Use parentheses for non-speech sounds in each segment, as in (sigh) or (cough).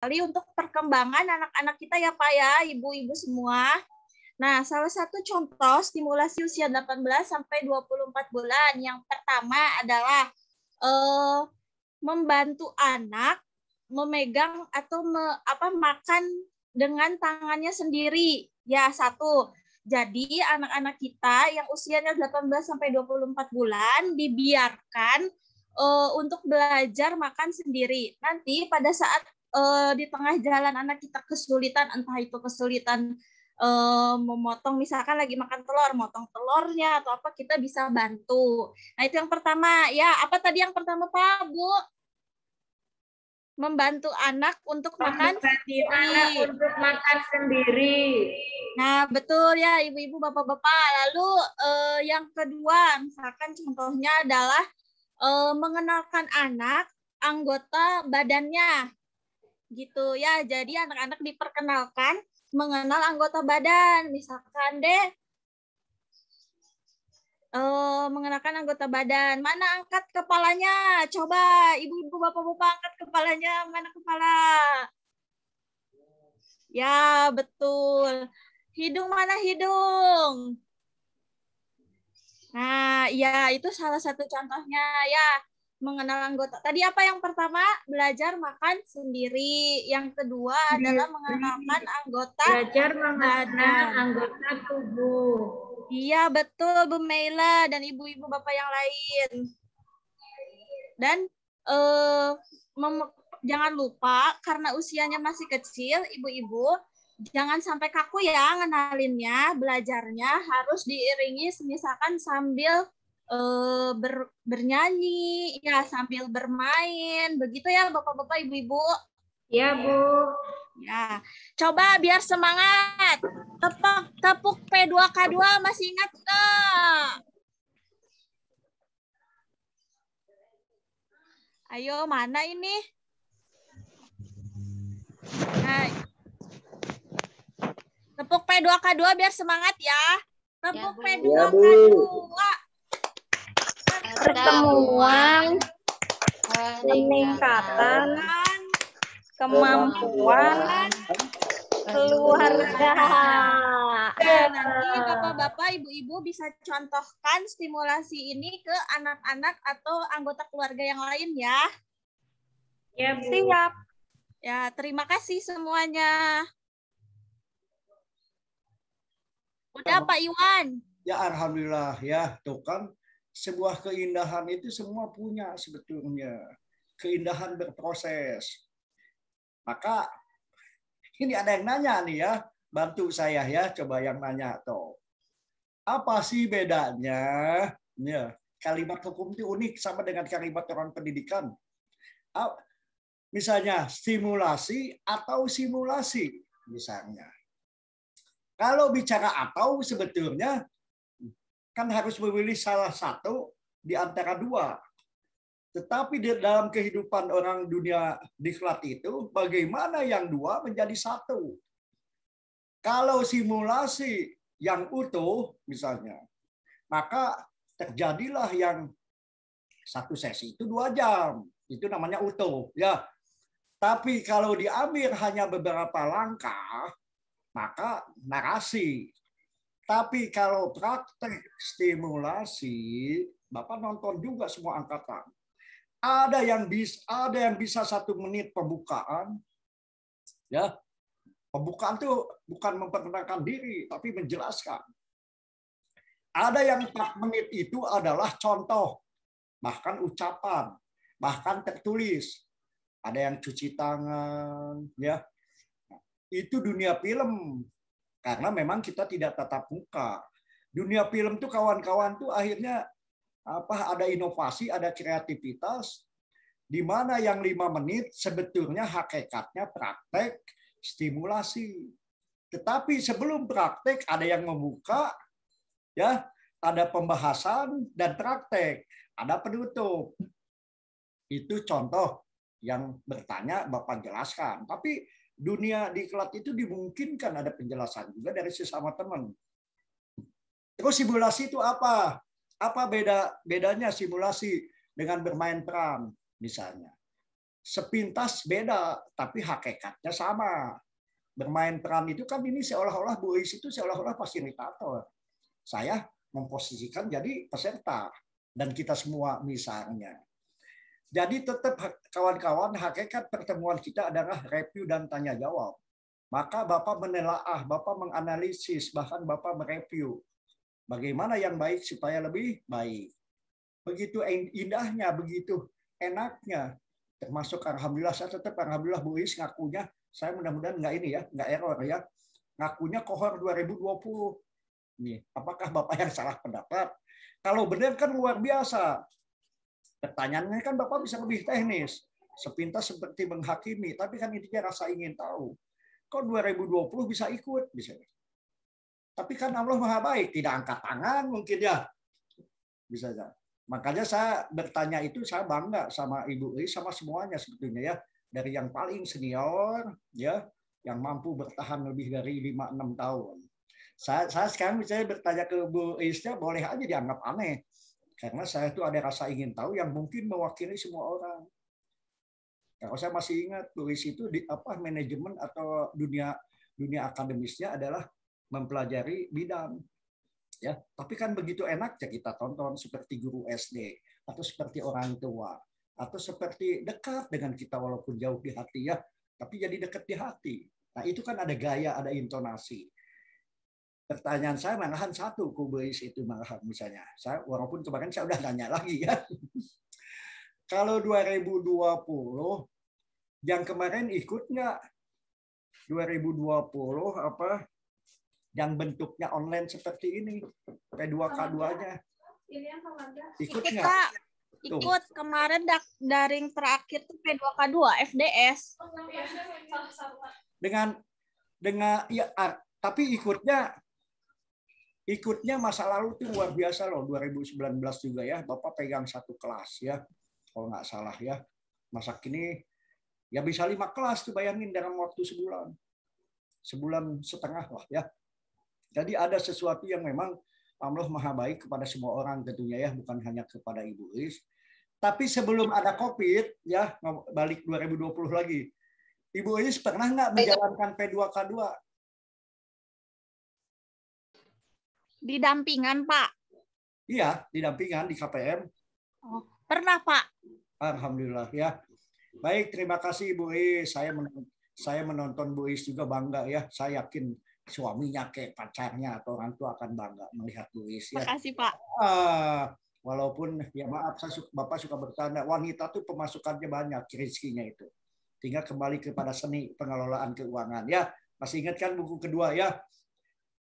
sekali untuk perkembangan anak-anak kita ya Pak ya, ibu-ibu semua. Nah, salah satu contoh stimulasi usia 18 sampai 24 bulan yang pertama adalah eh, membantu anak memegang atau me, apa makan dengan tangannya sendiri. Ya, satu. Jadi anak-anak kita yang usianya 18 sampai 24 bulan dibiarkan uh, untuk belajar makan sendiri. Nanti pada saat uh, di tengah jalan anak kita kesulitan entah itu kesulitan uh, memotong misalkan lagi makan telur motong telurnya atau apa kita bisa bantu nah itu yang pertama ya apa tadi yang pertama pak bu membantu anak untuk makan sendiri. anak untuk makan sendiri. Nah, betul ya ibu-ibu, bapak-bapak. Lalu eh, yang kedua, misalkan contohnya adalah eh, mengenalkan anak anggota badannya gitu ya. Jadi anak-anak diperkenalkan mengenal anggota badan, misalkan deh uh, eh, mengenakan anggota badan. Mana angkat kepalanya? Coba ibu-ibu bapak-bapak angkat kepalanya. Mana kepala? Ya, betul. Hidung mana hidung? Nah, ya itu salah satu contohnya ya mengenal anggota. Tadi apa yang pertama? Belajar makan sendiri. Yang kedua adalah mengenalkan anggota. Belajar mengenal anggota tubuh. Iya, betul Bu Meila dan ibu-ibu bapak yang lain. Dan eh, jangan lupa karena usianya masih kecil, ibu-ibu, jangan sampai kaku ya ngenalinnya, belajarnya harus diiringi misalkan sambil uh, ber, bernyanyi, ya sambil bermain, begitu ya bapak-bapak, ibu-ibu. Ya bu. Ya, coba biar semangat. Tepuk tepuk P2K2 masih ingat nggak? Ayo mana ini? Hai. tepuk P2K2 biar semangat ya. Tepuk ya, P2K2. Ya, pertemuan peningkatan kemampuan keluarga. nanti bapak-bapak, ibu-ibu bisa contohkan stimulasi ini ke anak-anak atau anggota keluarga yang lain ya. Ya, Bu. Siap. Ya, terima kasih semuanya. Udah Pak Iwan. Ya, Alhamdulillah ya, tuh kan sebuah keindahan itu semua punya sebetulnya keindahan berproses. Maka ini ada yang nanya nih ya, bantu saya ya, coba yang nanya toh. Apa sih bedanya? Ya, kalimat hukum itu unik sama dengan kalimat orang pendidikan. Misalnya stimulasi atau simulasi misalnya. Kalau bicara atau sebetulnya kan harus memilih salah satu di antara dua. Tetapi di dalam kehidupan orang dunia diklat itu, bagaimana yang dua menjadi satu? Kalau simulasi yang utuh, misalnya, maka terjadilah yang satu sesi itu dua jam. Itu namanya utuh. ya. Tapi kalau diambil hanya beberapa langkah, maka narasi tapi kalau praktek stimulasi, Bapak nonton juga semua angkatan. Ada yang bisa ada yang bisa satu menit pembukaan, ya pembukaan itu bukan memperkenalkan diri, tapi menjelaskan. Ada yang empat menit itu adalah contoh, bahkan ucapan, bahkan tertulis. Ada yang cuci tangan, ya. Itu dunia film karena memang kita tidak tatap muka. Dunia film tuh kawan-kawan tuh akhirnya apa ada inovasi, ada kreativitas di mana yang lima menit sebetulnya hakikatnya praktek stimulasi. Tetapi sebelum praktek ada yang membuka, ya ada pembahasan dan praktek, ada penutup. Itu contoh yang bertanya Bapak jelaskan. Tapi dunia di diklat itu dimungkinkan ada penjelasan juga dari sesama teman. Terus simulasi itu apa? Apa beda bedanya simulasi dengan bermain peran misalnya? Sepintas beda, tapi hakikatnya sama. Bermain peran itu kan ini seolah-olah Bu itu seolah-olah fasilitator. Saya memposisikan jadi peserta dan kita semua misalnya. Jadi tetap kawan-kawan hakikat pertemuan kita adalah review dan tanya jawab. Maka Bapak menelaah, Bapak menganalisis, bahkan Bapak mereview. Bagaimana yang baik supaya lebih baik. Begitu indahnya, begitu enaknya. Termasuk Alhamdulillah, saya tetap Alhamdulillah Bu Is ngakunya, saya mudah-mudahan nggak ini ya, nggak error ya. Ngakunya kohor 2020. Nih, apakah Bapak yang salah pendapat? Kalau benar kan luar biasa. Pertanyaannya kan Bapak bisa lebih teknis. Sepintas seperti menghakimi, tapi kan intinya rasa ingin tahu. Kok 2020 bisa ikut? Bisa. Tapi kan Allah Maha Baik, tidak angkat tangan mungkin ya. Bisa saja Makanya saya bertanya itu saya bangga sama Ibu Ri sama semuanya sebetulnya ya. Dari yang paling senior ya, yang mampu bertahan lebih dari 5 6 tahun. Saya, saya sekarang misalnya bertanya ke Bu Isnya boleh aja dianggap aneh karena saya itu ada rasa ingin tahu yang mungkin mewakili semua orang. Kalau saya masih ingat tulis itu di apa manajemen atau dunia dunia akademisnya adalah mempelajari bidang. Ya, tapi kan begitu enak ya kita tonton seperti guru SD atau seperti orang tua atau seperti dekat dengan kita walaupun jauh di hati ya, tapi jadi dekat di hati. Nah, itu kan ada gaya, ada intonasi pertanyaan saya malahan satu kubris itu malahan misalnya. Saya walaupun kemarin saya udah tanya lagi ya. Kalau 2020 yang kemarin ikut nggak 2020 apa yang bentuknya online seperti ini P2K2-nya ikut nggak? Ikut kemarin daring terakhir tuh P2K2 FDS. Dengan dengan ya tapi ikutnya Ikutnya masa lalu tuh luar biasa loh 2019 juga ya Bapak pegang satu kelas ya kalau nggak salah ya masa kini ya bisa lima kelas tuh bayangin dalam waktu sebulan sebulan setengah lah ya jadi ada sesuatu yang memang Allah maha baik kepada semua orang tentunya ya bukan hanya kepada Ibu Is tapi sebelum ada COVID ya balik 2020 lagi Ibu Is pernah nggak menjalankan P2K2 Didampingan, Pak? Iya, didampingan di KPM. Oh, pernah, Pak? Alhamdulillah ya. Baik, terima kasih Bu Is. Saya menonton, saya menonton Bu Is juga bangga ya. Saya yakin suaminya kayak pacarnya atau orang tua akan bangga melihat Bu Is ya. Terima kasih, Pak. Uh, walaupun ya maaf saya suka, Bapak suka bertanda wanita tuh pemasukannya banyak rezekinya itu. Tinggal kembali kepada seni pengelolaan keuangan ya. Masih ingat kan buku kedua ya?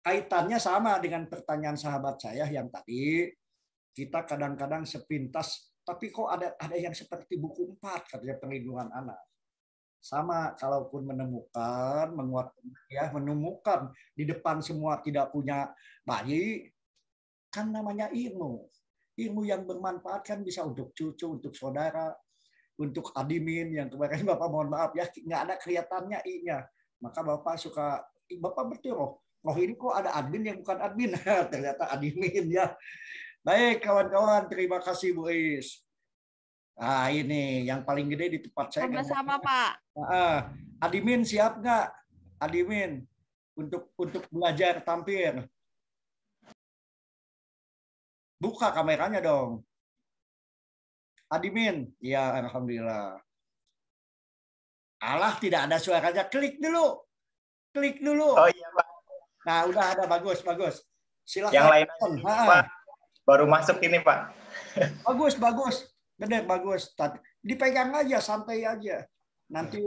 kaitannya sama dengan pertanyaan sahabat saya yang tadi kita kadang-kadang sepintas tapi kok ada ada yang seperti buku empat katanya perlindungan anak sama kalaupun menemukan menguat ya menemukan di depan semua tidak punya bayi kan namanya ilmu ilmu yang bermanfaat kan bisa untuk cucu untuk saudara untuk adimin yang kemarin (laughs) bapak mohon maaf ya nggak ada kelihatannya i-nya maka bapak suka bapak betul oh ini kok ada admin yang bukan admin (laughs) ternyata admin ya baik kawan-kawan terima kasih Bu Is ah ini yang paling gede di tempat saya sama-sama Pak ah, admin siap nggak admin untuk untuk belajar tampil buka kameranya dong admin ya alhamdulillah Allah tidak ada suaranya klik dulu klik dulu oh iya Pak Nah, udah ada bagus, bagus. Silahkan. Yang lain ah. Pak. Baru masuk ini, Pak. (laughs) Bagus, bagus. Benar, bagus. Tapi dipegang aja, santai aja. Nanti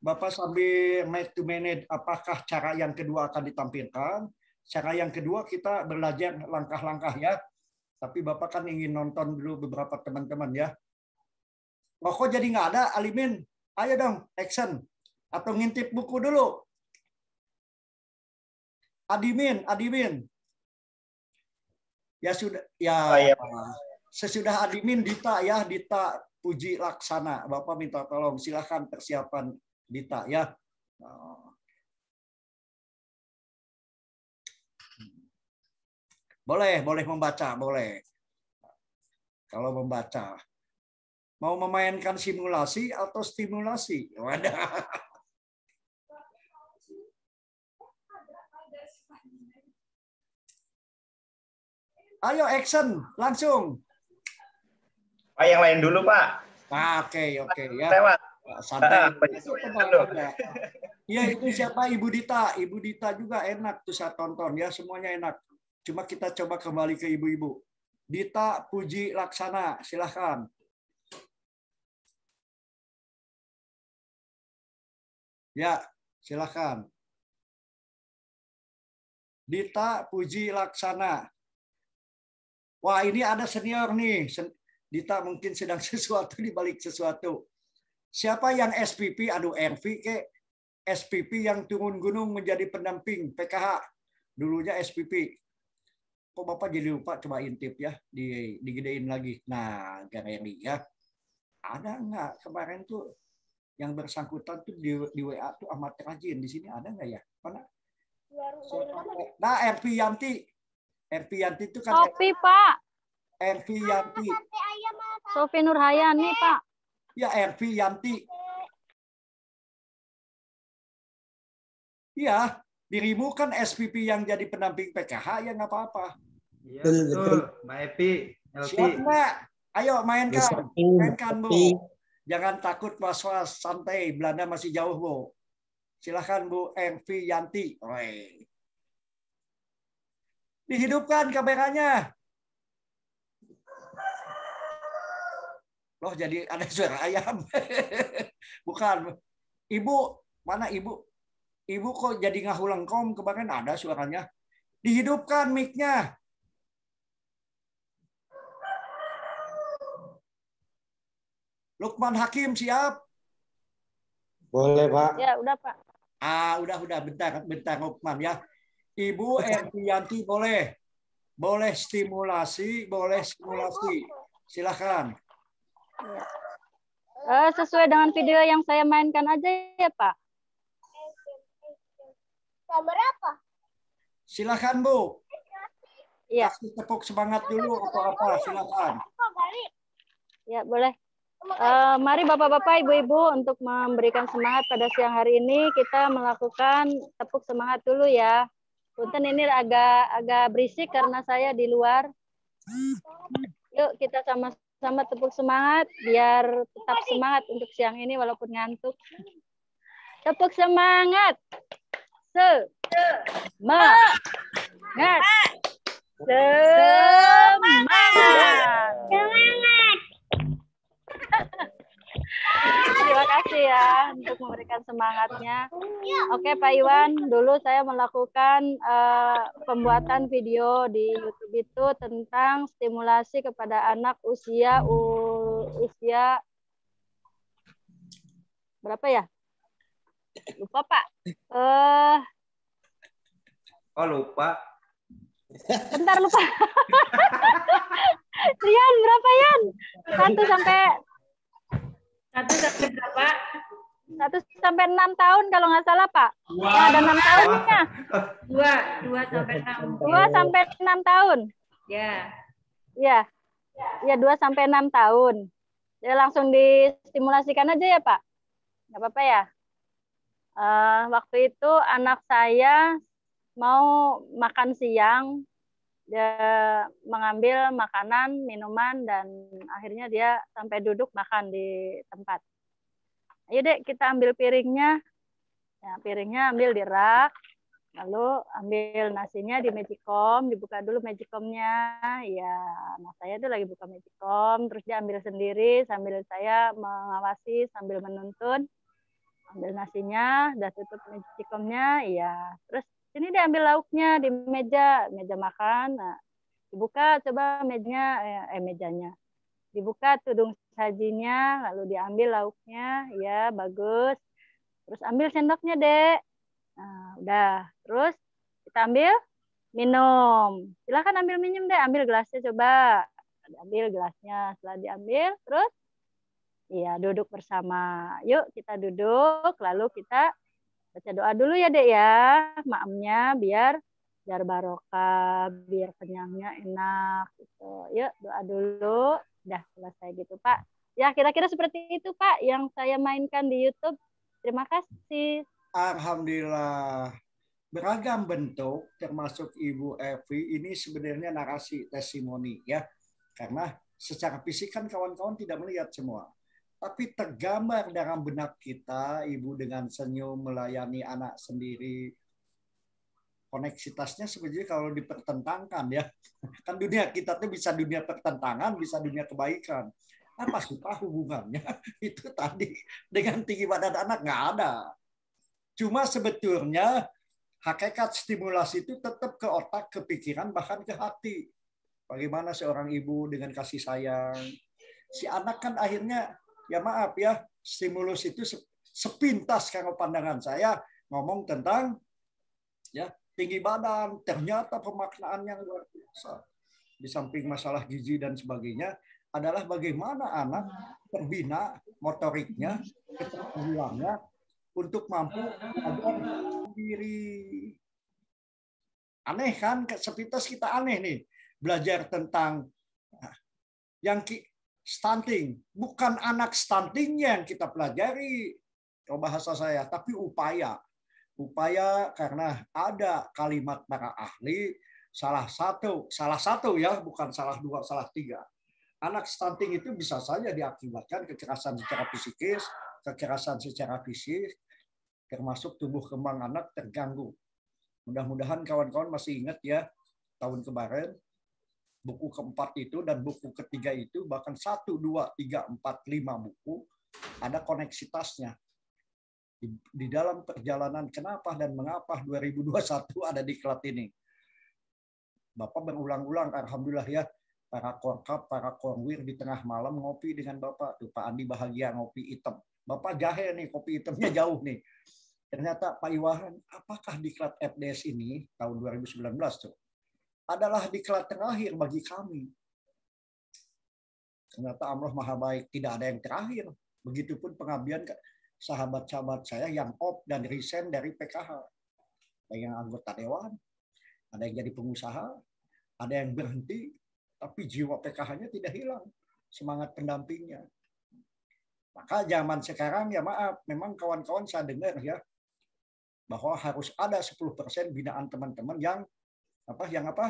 Bapak sambil make to manage apakah cara yang kedua akan ditampilkan. Cara yang kedua kita belajar langkah-langkah ya. Tapi Bapak kan ingin nonton dulu beberapa teman-teman ya. kok jadi nggak ada, Alimin. Ayo dong, action. Atau ngintip buku dulu Adimin, Adimin. Ya sudah, ya oh, iya. sesudah Adimin Dita ya, Dita Puji Laksana, Bapak minta tolong silahkan persiapan Dita ya. Oh. Boleh, boleh membaca, boleh. Kalau membaca. Mau memainkan simulasi atau stimulasi? Wadah. Ayo action langsung. Pak oh, yang lain dulu Pak. Ah, oke oke ya. Lewat. Santai. Ah, iya itu siapa Ibu Dita. Ibu Dita juga enak tuh saya tonton ya semuanya enak. Cuma kita coba kembali ke ibu-ibu. Dita Puji Laksana silahkan. Ya, silahkan. Dita Puji Laksana. Wah ini ada senior nih, Dita mungkin sedang (laughs) sesuatu di balik sesuatu. Siapa yang SPP, aduh RV ke SPP yang turun gunung menjadi pendamping PKH. Dulunya SPP. Kok Bapak jadi lupa coba intip ya, digedein lagi. Nah, galeri ya. Ada nggak kemarin tuh yang bersangkutan tuh di, di WA tuh amat rajin. Di sini ada nggak ya? Mana? Nah, RP Yanti, Ervi Yanti itu kan Sofi, Pak. Yanti. Sofi Nurhayani, Pak. Ya, Ervi Yanti. Iya, dirimu kan SPP yang jadi pendamping PKH ya nggak apa-apa. Iya, betul. Mbak Epi, LP. Siap Ayo mainkan, mainkan Bu. Jangan takut was-was, santai. Belanda masih jauh Bu. Silahkan Bu Ervi Yanti. Dihidupkan kameranya. Loh jadi ada suara ayam. (laughs) Bukan. Ibu, mana ibu? Ibu kok jadi kom kemarin ada suaranya. Dihidupkan mic-nya. Lukman Hakim siap? Boleh Pak. Ya udah Pak. Ah udah udah bentar bentar Lukman ya. Ibu Erdianti boleh. Boleh stimulasi, boleh stimulasi, Silakan. Uh, sesuai dengan video yang saya mainkan aja ya, Pak. Gambar apa? Silakan, Bu. Iya. tepuk semangat dulu atau apa, silakan. Ya, boleh. Uh, mari Bapak-Bapak, Ibu-Ibu untuk memberikan semangat pada siang hari ini kita melakukan tepuk semangat dulu ya. Punten ini agak agak berisik karena saya di luar. Yuk kita sama-sama tepuk semangat biar tetap semangat untuk siang ini walaupun ngantuk. Tepuk semangat. Se Ngat. Semangat. Semangat. Terima kasih ya untuk memberikan semangatnya. Oke Pak Iwan, dulu saya melakukan uh, pembuatan video di YouTube itu tentang stimulasi kepada anak usia usia berapa ya? Lupa Pak. Uh, oh lupa. Bentar lupa. (laughs) Rian berapa Yan? Satu sampai satu sampai berapa? Satu sampai enam tahun kalau nggak salah Pak. Wow. Ya, ada enam tahunnya. Dua, dua sampai enam. Dua sampai enam tahun. Ya. Ya. Ya dua sampai enam tahun. Ya langsung distimulasikan aja ya Pak. Nggak apa-apa ya. Uh, waktu itu anak saya mau makan siang dia mengambil makanan, minuman, dan akhirnya dia sampai duduk makan di tempat. Ayo dek, kita ambil piringnya. Nah, piringnya ambil di rak, lalu ambil nasinya di magicom, dibuka dulu magicomnya. Ya, nah saya tuh lagi buka magicom, terus dia ambil sendiri sambil saya mengawasi, sambil menuntun. Ambil nasinya, udah tutup magicomnya, ya. Terus ini diambil lauknya di meja, meja makan. Nah, dibuka coba mejanya eh, eh mejanya. Dibuka tudung sajinya, lalu diambil lauknya. Ya, bagus. Terus ambil sendoknya, Dek. Nah, udah. Terus kita ambil minum. Silakan ambil minum, deh Ambil gelasnya coba. Ambil gelasnya. Setelah diambil, terus Iya, duduk bersama. Yuk kita duduk, lalu kita Baca doa dulu ya dek ya, maamnya biar biar barokah, biar kenyangnya enak gitu. Yuk doa dulu, udah selesai gitu Pak. Ya kira-kira seperti itu Pak yang saya mainkan di YouTube. Terima kasih. Alhamdulillah. Beragam bentuk termasuk Ibu Evi ini sebenarnya narasi testimoni ya. Karena secara fisik kan kawan-kawan tidak melihat semua tapi tergambar dalam benak kita ibu dengan senyum melayani anak sendiri koneksitasnya sebenarnya kalau dipertentangkan ya (laughs) kan dunia kita tuh bisa dunia pertentangan bisa dunia kebaikan apa sih pak hubungannya (laughs) itu tadi dengan tinggi badan anak nggak ada cuma sebetulnya hakikat stimulasi itu tetap ke otak ke pikiran bahkan ke hati bagaimana seorang ibu dengan kasih sayang si anak kan akhirnya ya maaf ya, stimulus itu sepintas kalau pandangan saya ngomong tentang ya tinggi badan, ternyata pemaknaan yang luar biasa. Di samping masalah gizi dan sebagainya, adalah bagaimana anak terbina motoriknya, keterampilannya untuk mampu agar diri aneh kan sepintas kita aneh nih belajar tentang nah, yang stunting. Bukan anak stuntingnya yang kita pelajari, kalau bahasa saya, tapi upaya. Upaya karena ada kalimat para ahli, salah satu, salah satu ya, bukan salah dua, salah tiga. Anak stunting itu bisa saja diakibatkan kekerasan secara psikis, kekerasan secara fisik, termasuk tubuh kembang anak terganggu. Mudah-mudahan kawan-kawan masih ingat ya tahun kemarin buku keempat itu dan buku ketiga itu bahkan satu dua tiga empat lima buku ada koneksitasnya di, di dalam perjalanan kenapa dan mengapa 2021 ada di klat ini Bapak berulang-ulang alhamdulillah ya para korkap para korwir di tengah malam ngopi dengan Bapak tuh Pak Andi bahagia ngopi hitam Bapak jahe nih kopi hitamnya (laughs) jauh nih ternyata Pak Iwan apakah di klat FDS ini tahun 2019 tuh adalah diklat terakhir bagi kami. Ternyata Allah Maha Baik, tidak ada yang terakhir. Begitupun pengabdian sahabat-sahabat saya yang op dan resign dari PKH. Ada yang anggota dewan, ada yang jadi pengusaha, ada yang berhenti, tapi jiwa PKH-nya tidak hilang. Semangat pendampingnya. Maka zaman sekarang ya maaf, memang kawan-kawan saya dengar ya, bahwa harus ada 10% binaan teman-teman yang apa yang apa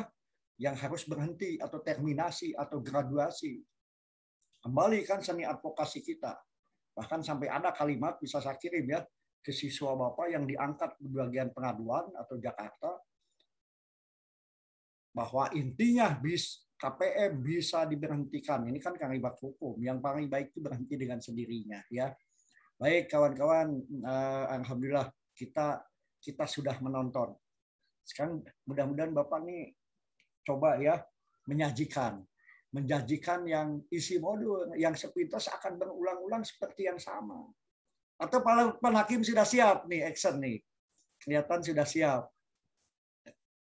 yang harus berhenti atau terminasi atau graduasi. Kembalikan seni advokasi kita. Bahkan sampai ada kalimat bisa saya kirim ya ke siswa Bapak yang diangkat di bagian pengaduan atau Jakarta bahwa intinya bis KPM bisa diberhentikan. Ini kan kalimat hukum. Yang paling baik itu berhenti dengan sendirinya ya. Baik kawan-kawan, eh, alhamdulillah kita kita sudah menonton sekarang mudah-mudahan Bapak ini coba ya menyajikan menjanjikan yang isi modul yang sepintas akan berulang-ulang seperti yang sama. Atau para penhakim sudah siap nih action nih. Kelihatan sudah siap.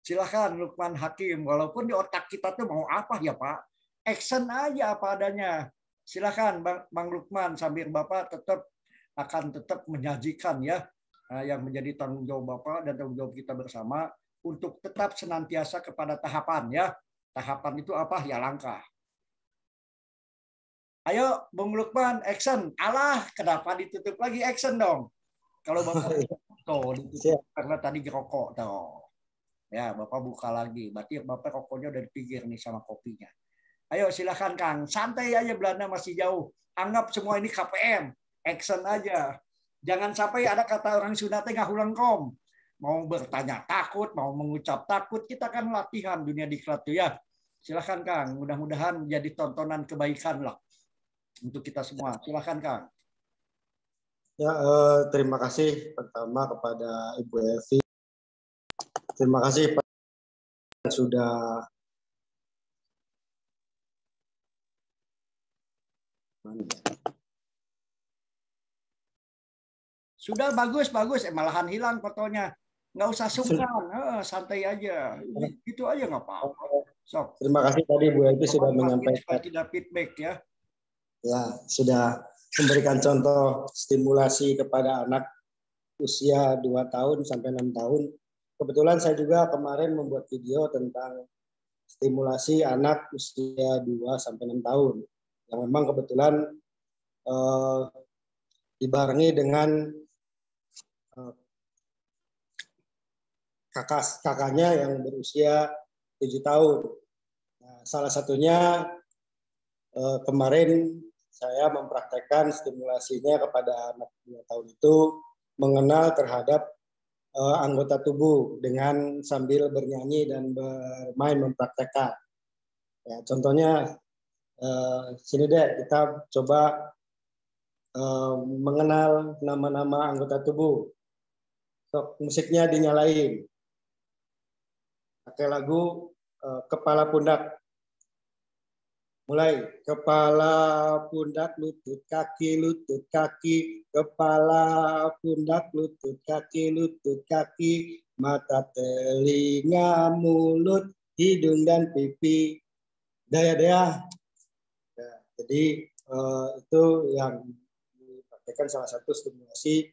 Silakan Lukman Hakim, walaupun di otak kita tuh mau apa ya Pak? Action aja apa adanya. Silakan Bang Lukman sambil Bapak tetap akan tetap menyajikan ya eh, yang menjadi tanggung jawab Bapak dan tanggung jawab kita bersama untuk tetap senantiasa kepada tahapan ya. Tahapan itu apa? Ya langkah. Ayo Bung Lukman, action. Allah, kenapa ditutup lagi action dong? Kalau Bapak tuh (laughs) ditutup karena tadi rokok tuh. Ya, Bapak buka lagi. Berarti Bapak rokoknya udah dipikir nih sama kopinya. Ayo silahkan Kang, santai aja Belanda masih jauh. Anggap semua ini KPM, action aja. Jangan sampai ada kata orang Sunda tengah ulang kom mau bertanya takut, mau mengucap takut, kita kan latihan dunia diklat ya. Silahkan Kang, mudah-mudahan jadi tontonan kebaikan lah untuk kita semua. Silahkan Kang. Ya, eh, terima kasih pertama kepada Ibu Evi. Terima kasih Pak sudah Sudah bagus, bagus. Eh, malahan hilang fotonya nggak usah sungkan, santai aja. Iya. Itu aja nggak apa-apa. So, Terima kasih tadi Bu Elvi sudah menyampaikan. Tidak feedback ya. Ya, sudah memberikan contoh stimulasi kepada anak usia 2 tahun sampai enam tahun. Kebetulan saya juga kemarin membuat video tentang stimulasi anak usia 2 sampai enam tahun. Yang memang kebetulan eh, dibarengi dengan kakak kakaknya yang berusia tujuh tahun. Nah, salah satunya eh, kemarin saya mempraktekkan stimulasinya kepada anak dua tahun itu mengenal terhadap eh, anggota tubuh dengan sambil bernyanyi dan bermain mempraktekkan. Ya, contohnya eh, sini deh kita coba mengenal nama-nama anggota tubuh. So, musiknya dinyalain pakai lagu eh, kepala pundak. Mulai kepala pundak lutut kaki lutut kaki kepala pundak lutut kaki lutut kaki mata telinga mulut hidung dan pipi daya daya. Ya, jadi uh, itu yang dipakaikan salah satu stimulasi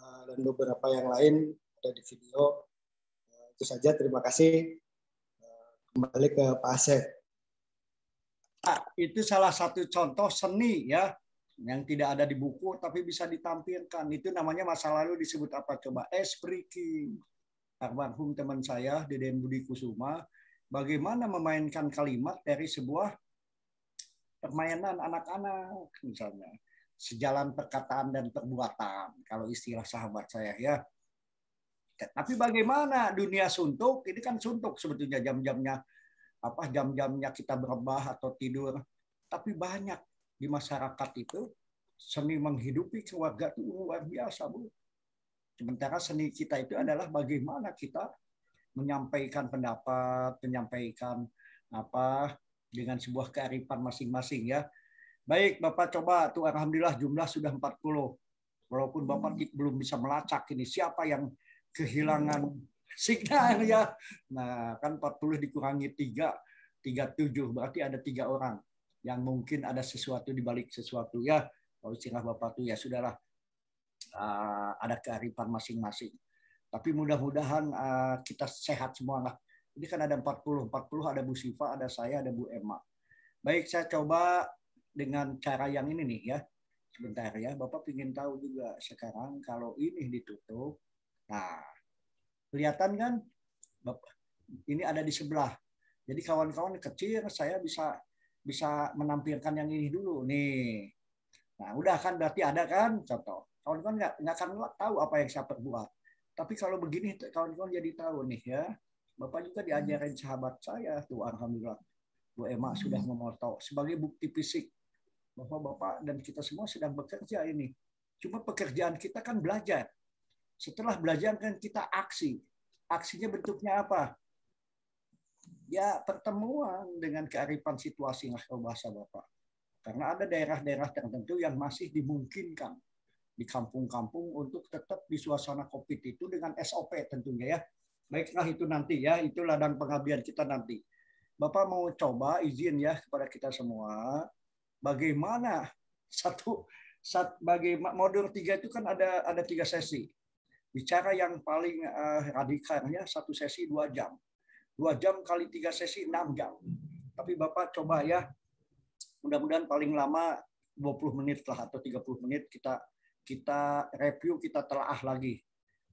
uh, dan beberapa yang lain ada di video itu saja, terima kasih. Kembali ke Pak Asep. Nah, itu salah satu contoh seni ya yang tidak ada di buku tapi bisa ditampilkan. Itu namanya masa lalu disebut apa coba? Es breaking. Almarhum teman saya Deden Budi Kusuma bagaimana memainkan kalimat dari sebuah permainan anak-anak misalnya sejalan perkataan dan perbuatan kalau istilah sahabat saya ya tapi bagaimana dunia suntuk? Ini kan suntuk sebetulnya jam-jamnya apa jam-jamnya kita berbah atau tidur. Tapi banyak di masyarakat itu seni menghidupi keluarga itu luar biasa, Bu. Sementara seni kita itu adalah bagaimana kita menyampaikan pendapat, menyampaikan apa dengan sebuah kearifan masing-masing ya. Baik, Bapak coba tuh alhamdulillah jumlah sudah 40. Walaupun Bapak hmm. belum bisa melacak ini siapa yang kehilangan signal ya. Nah, kan 40 dikurangi 3, 37 berarti ada tiga orang yang mungkin ada sesuatu di balik sesuatu ya. Kalau istilah Bapak tuh ya sudahlah ah, ada kearifan masing-masing. Tapi mudah-mudahan ah, kita sehat semua lah. Ini kan ada 40, 40 ada Bu Siva, ada saya, ada Bu Emma. Baik, saya coba dengan cara yang ini nih ya. Sebentar ya, Bapak ingin tahu juga sekarang kalau ini ditutup, Nah, kelihatan kan? ini ada di sebelah. Jadi kawan-kawan kecil saya bisa bisa menampilkan yang ini dulu nih. Nah, udah kan berarti ada kan contoh. Kawan-kawan nggak nggak akan tahu apa yang saya perbuat. Tapi kalau begini kawan-kawan jadi tahu nih ya. Bapak juga hmm. diajarin sahabat saya tuh alhamdulillah. Bu Emma hmm. sudah memoto sebagai bukti fisik bahwa Bapak dan kita semua sedang bekerja ini. Cuma pekerjaan kita kan belajar. Setelah belajar kan kita aksi. Aksinya bentuknya apa? Ya pertemuan dengan kearifan situasi kalau bahasa Bapak. Karena ada daerah-daerah tertentu yang masih dimungkinkan di kampung-kampung untuk tetap di suasana COVID itu dengan SOP tentunya ya. Baiklah itu nanti ya, itu ladang pengabdian kita nanti. Bapak mau coba izin ya kepada kita semua bagaimana satu saat bagaimana modul tiga itu kan ada ada tiga sesi Bicara yang paling uh, eh, radikalnya satu sesi dua jam. Dua jam kali tiga sesi enam jam. Tapi Bapak coba ya, mudah-mudahan paling lama 20 menit lah atau 30 menit kita kita review, kita telaah lagi.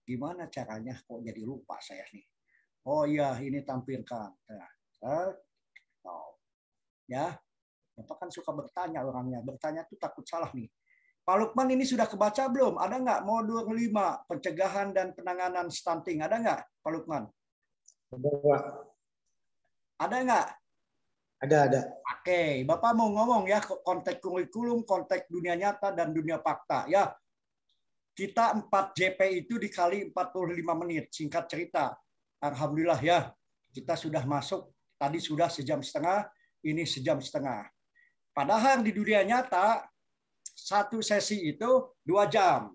Gimana caranya kok jadi lupa saya nih. Oh iya, ini tampilkan. Nah, eh, oh, ya, Bapak kan suka bertanya orangnya. Bertanya tuh takut salah nih. Pak Lukman ini sudah kebaca belum? Ada nggak modul 5 pencegahan dan penanganan stunting? Ada nggak Pak Lukman? Ada Pak. Ada nggak? Ada, ada. Oke, Bapak mau ngomong ya konteks kurikulum, konteks dunia nyata, dan dunia fakta. Ya, kita 4 JP itu dikali 45 menit. Singkat cerita, Alhamdulillah ya, kita sudah masuk. Tadi sudah sejam setengah, ini sejam setengah. Padahal di dunia nyata, satu sesi itu dua jam.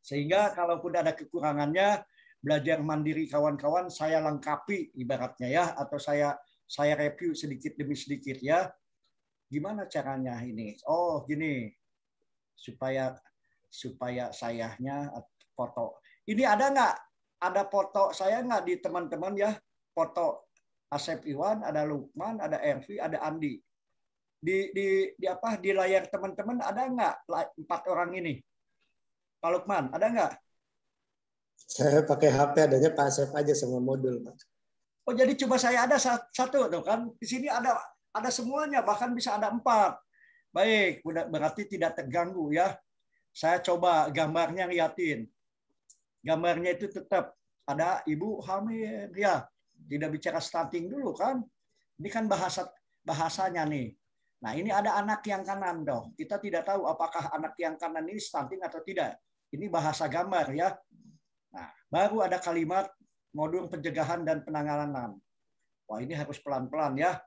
Sehingga kalaupun ada kekurangannya, belajar mandiri kawan-kawan saya lengkapi ibaratnya ya atau saya saya review sedikit demi sedikit ya. Gimana caranya ini? Oh, gini. Supaya supaya sayahnya foto. Ini ada nggak? Ada foto saya nggak di teman-teman ya? Foto Asep Iwan, ada Lukman, ada Ervi, ada Andi di di di apa di layar teman-teman ada nggak empat orang ini? Pak Lukman, ada nggak? Saya pakai HP adanya Pak Asep aja sama modul, Pak. Oh jadi cuma saya ada satu tuh kan? Di sini ada ada semuanya bahkan bisa ada empat. Baik, berarti tidak terganggu ya. Saya coba gambarnya liatin. Gambarnya itu tetap ada ibu hamil ya. Tidak bicara stunting dulu kan? Ini kan bahasa bahasanya nih Nah, ini ada anak yang kanan dong. Kita tidak tahu apakah anak yang kanan ini stunting atau tidak. Ini bahasa gambar ya. Nah, baru ada kalimat modul pencegahan dan penanganan. Wah, ini harus pelan-pelan ya.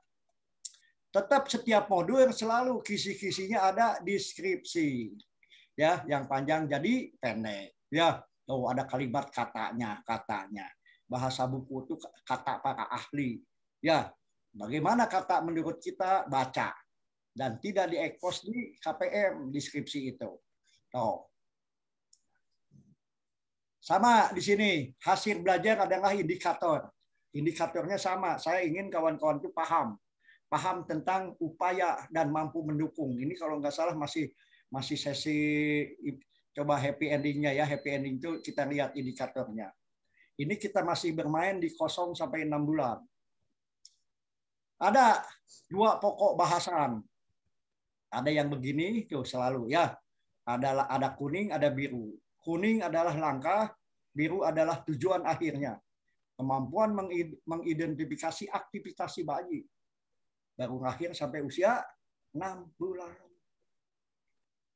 Tetap setiap modul selalu kisi-kisinya ada deskripsi. Ya, yang panjang jadi pendek. Ya, tuh oh, ada kalimat katanya, katanya. Bahasa buku itu kata para ahli. Ya, bagaimana kata menurut kita baca dan tidak diekspos di KPM deskripsi itu. Tuh. Sama di sini, hasil belajar adalah indikator. Indikatornya sama. Saya ingin kawan-kawan itu paham. Paham tentang upaya dan mampu mendukung. Ini kalau nggak salah masih masih sesi coba happy endingnya ya. Happy ending itu kita lihat indikatornya. Ini kita masih bermain di kosong sampai enam bulan. Ada dua pokok bahasan ada yang begini tuh selalu ya. adalah ada kuning, ada biru. Kuning adalah langkah, biru adalah tujuan akhirnya. Kemampuan mengidentifikasi aktivitas bayi. Baru lahir sampai usia 6 bulan.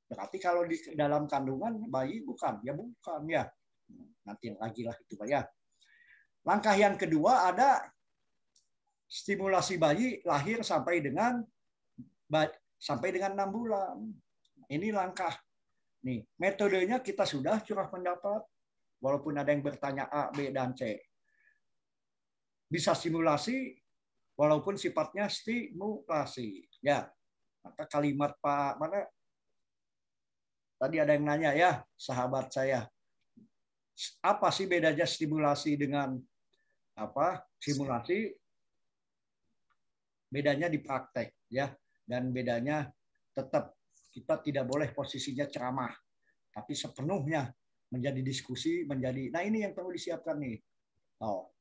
Berarti kalau di dalam kandungan bayi bukan, ya bukan ya. Nanti lagi lah itu ya. Langkah yang kedua ada stimulasi bayi lahir sampai dengan sampai dengan enam bulan. Ini langkah. Nih, metodenya kita sudah curah pendapat, walaupun ada yang bertanya A, B, dan C. Bisa simulasi, walaupun sifatnya stimulasi. Ya, maka kalimat Pak mana tadi ada yang nanya ya, sahabat saya. Apa sih bedanya stimulasi dengan apa simulasi? Bedanya di praktek ya dan bedanya tetap kita tidak boleh posisinya ceramah, tapi sepenuhnya menjadi diskusi, menjadi. Nah ini yang perlu disiapkan nih. Oh,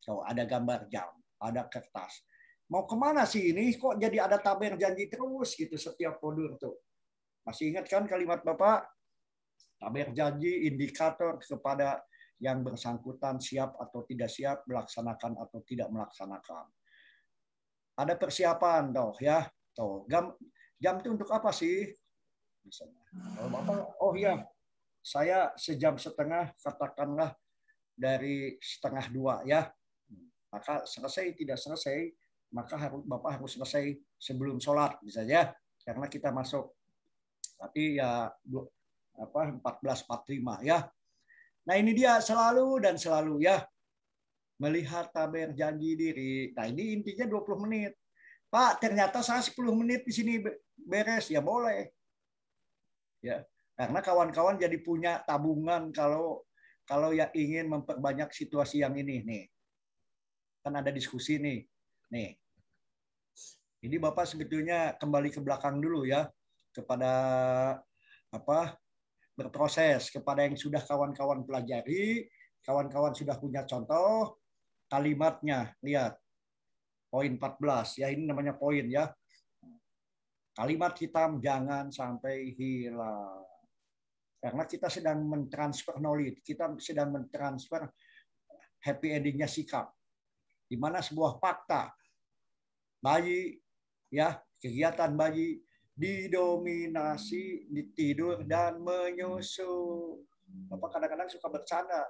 so, ada gambar jam, ada kertas. Mau kemana sih ini? Kok jadi ada tabel janji terus gitu setiap folder tuh. Masih ingat kan kalimat Bapak? Tabel janji, indikator kepada yang bersangkutan siap atau tidak siap, melaksanakan atau tidak melaksanakan ada persiapan toh ya toh jam jam itu untuk apa sih misalnya kalau bapak oh ya saya sejam setengah katakanlah dari setengah dua ya maka selesai tidak selesai maka harus bapak harus selesai sebelum sholat misalnya karena kita masuk tapi ya apa 14.45 ya nah ini dia selalu dan selalu ya melihat tabir janji diri. Nah ini intinya 20 menit. Pak, ternyata saya 10 menit di sini beres. Ya boleh. Ya, karena kawan-kawan jadi punya tabungan kalau kalau yang ingin memperbanyak situasi yang ini nih. Kan ada diskusi nih. Nih. Ini Bapak sebetulnya kembali ke belakang dulu ya kepada apa? berproses kepada yang sudah kawan-kawan pelajari, kawan-kawan sudah punya contoh, kalimatnya. Lihat. Poin 14 ya ini namanya poin ya. Kalimat hitam jangan sampai hilang. Karena kita sedang mentransfer knowledge, kita sedang mentransfer happy endingnya sikap. Di mana sebuah fakta bayi ya kegiatan bayi didominasi ditidur dan menyusu. Bapak kadang-kadang suka bercanda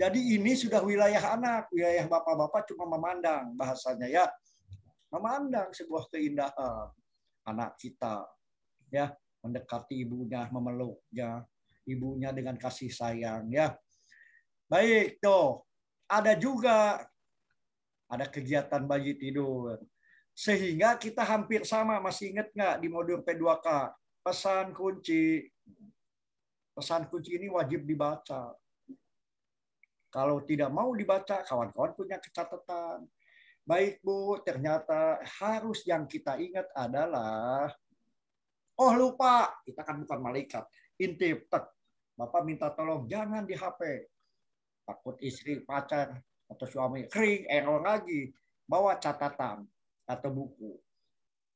jadi ini sudah wilayah anak, wilayah bapak-bapak cuma memandang bahasanya ya. Memandang sebuah keindahan anak kita. Ya, mendekati ibunya, memeluknya, ibunya dengan kasih sayang ya. Baik tuh. Ada juga ada kegiatan bayi tidur. Sehingga kita hampir sama, masih ingat nggak di modul P2K? Pesan kunci. Pesan kunci ini wajib dibaca. Kalau tidak mau dibaca, kawan-kawan punya catatan. Baik Bu, ternyata harus yang kita ingat adalah Oh lupa, kita kan bukan malaikat. Intip, tek. Bapak minta tolong jangan di HP. Takut istri, pacar, atau suami kering, error lagi. Bawa catatan atau buku.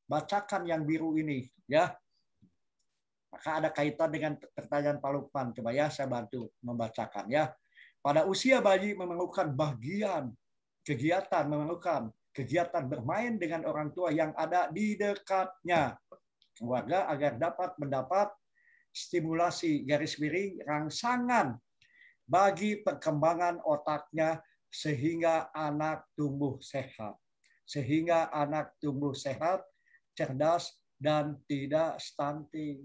Bacakan yang biru ini, ya. Maka ada kaitan dengan pertanyaan Pak Lukman. Coba ya saya bantu membacakan ya. Pada usia bayi memerlukan bagian kegiatan, memerlukan kegiatan bermain dengan orang tua yang ada di dekatnya keluarga agar dapat mendapat stimulasi garis miring rangsangan bagi perkembangan otaknya sehingga anak tumbuh sehat. Sehingga anak tumbuh sehat, cerdas, dan tidak stunting.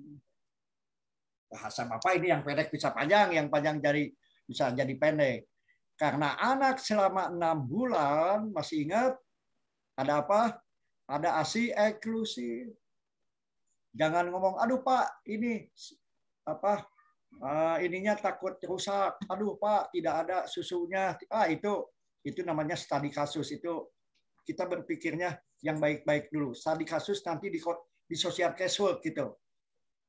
Bahasa apa ini yang pendek bisa panjang, yang panjang dari bisa jadi pendek. Karena anak selama enam bulan, masih ingat ada apa? Ada ASI eksklusif. Jangan ngomong, aduh Pak, ini apa uh, ininya takut rusak. Aduh Pak, tidak ada susunya. Ah itu itu namanya studi kasus itu kita berpikirnya yang baik-baik dulu. Studi kasus nanti di di social casual gitu.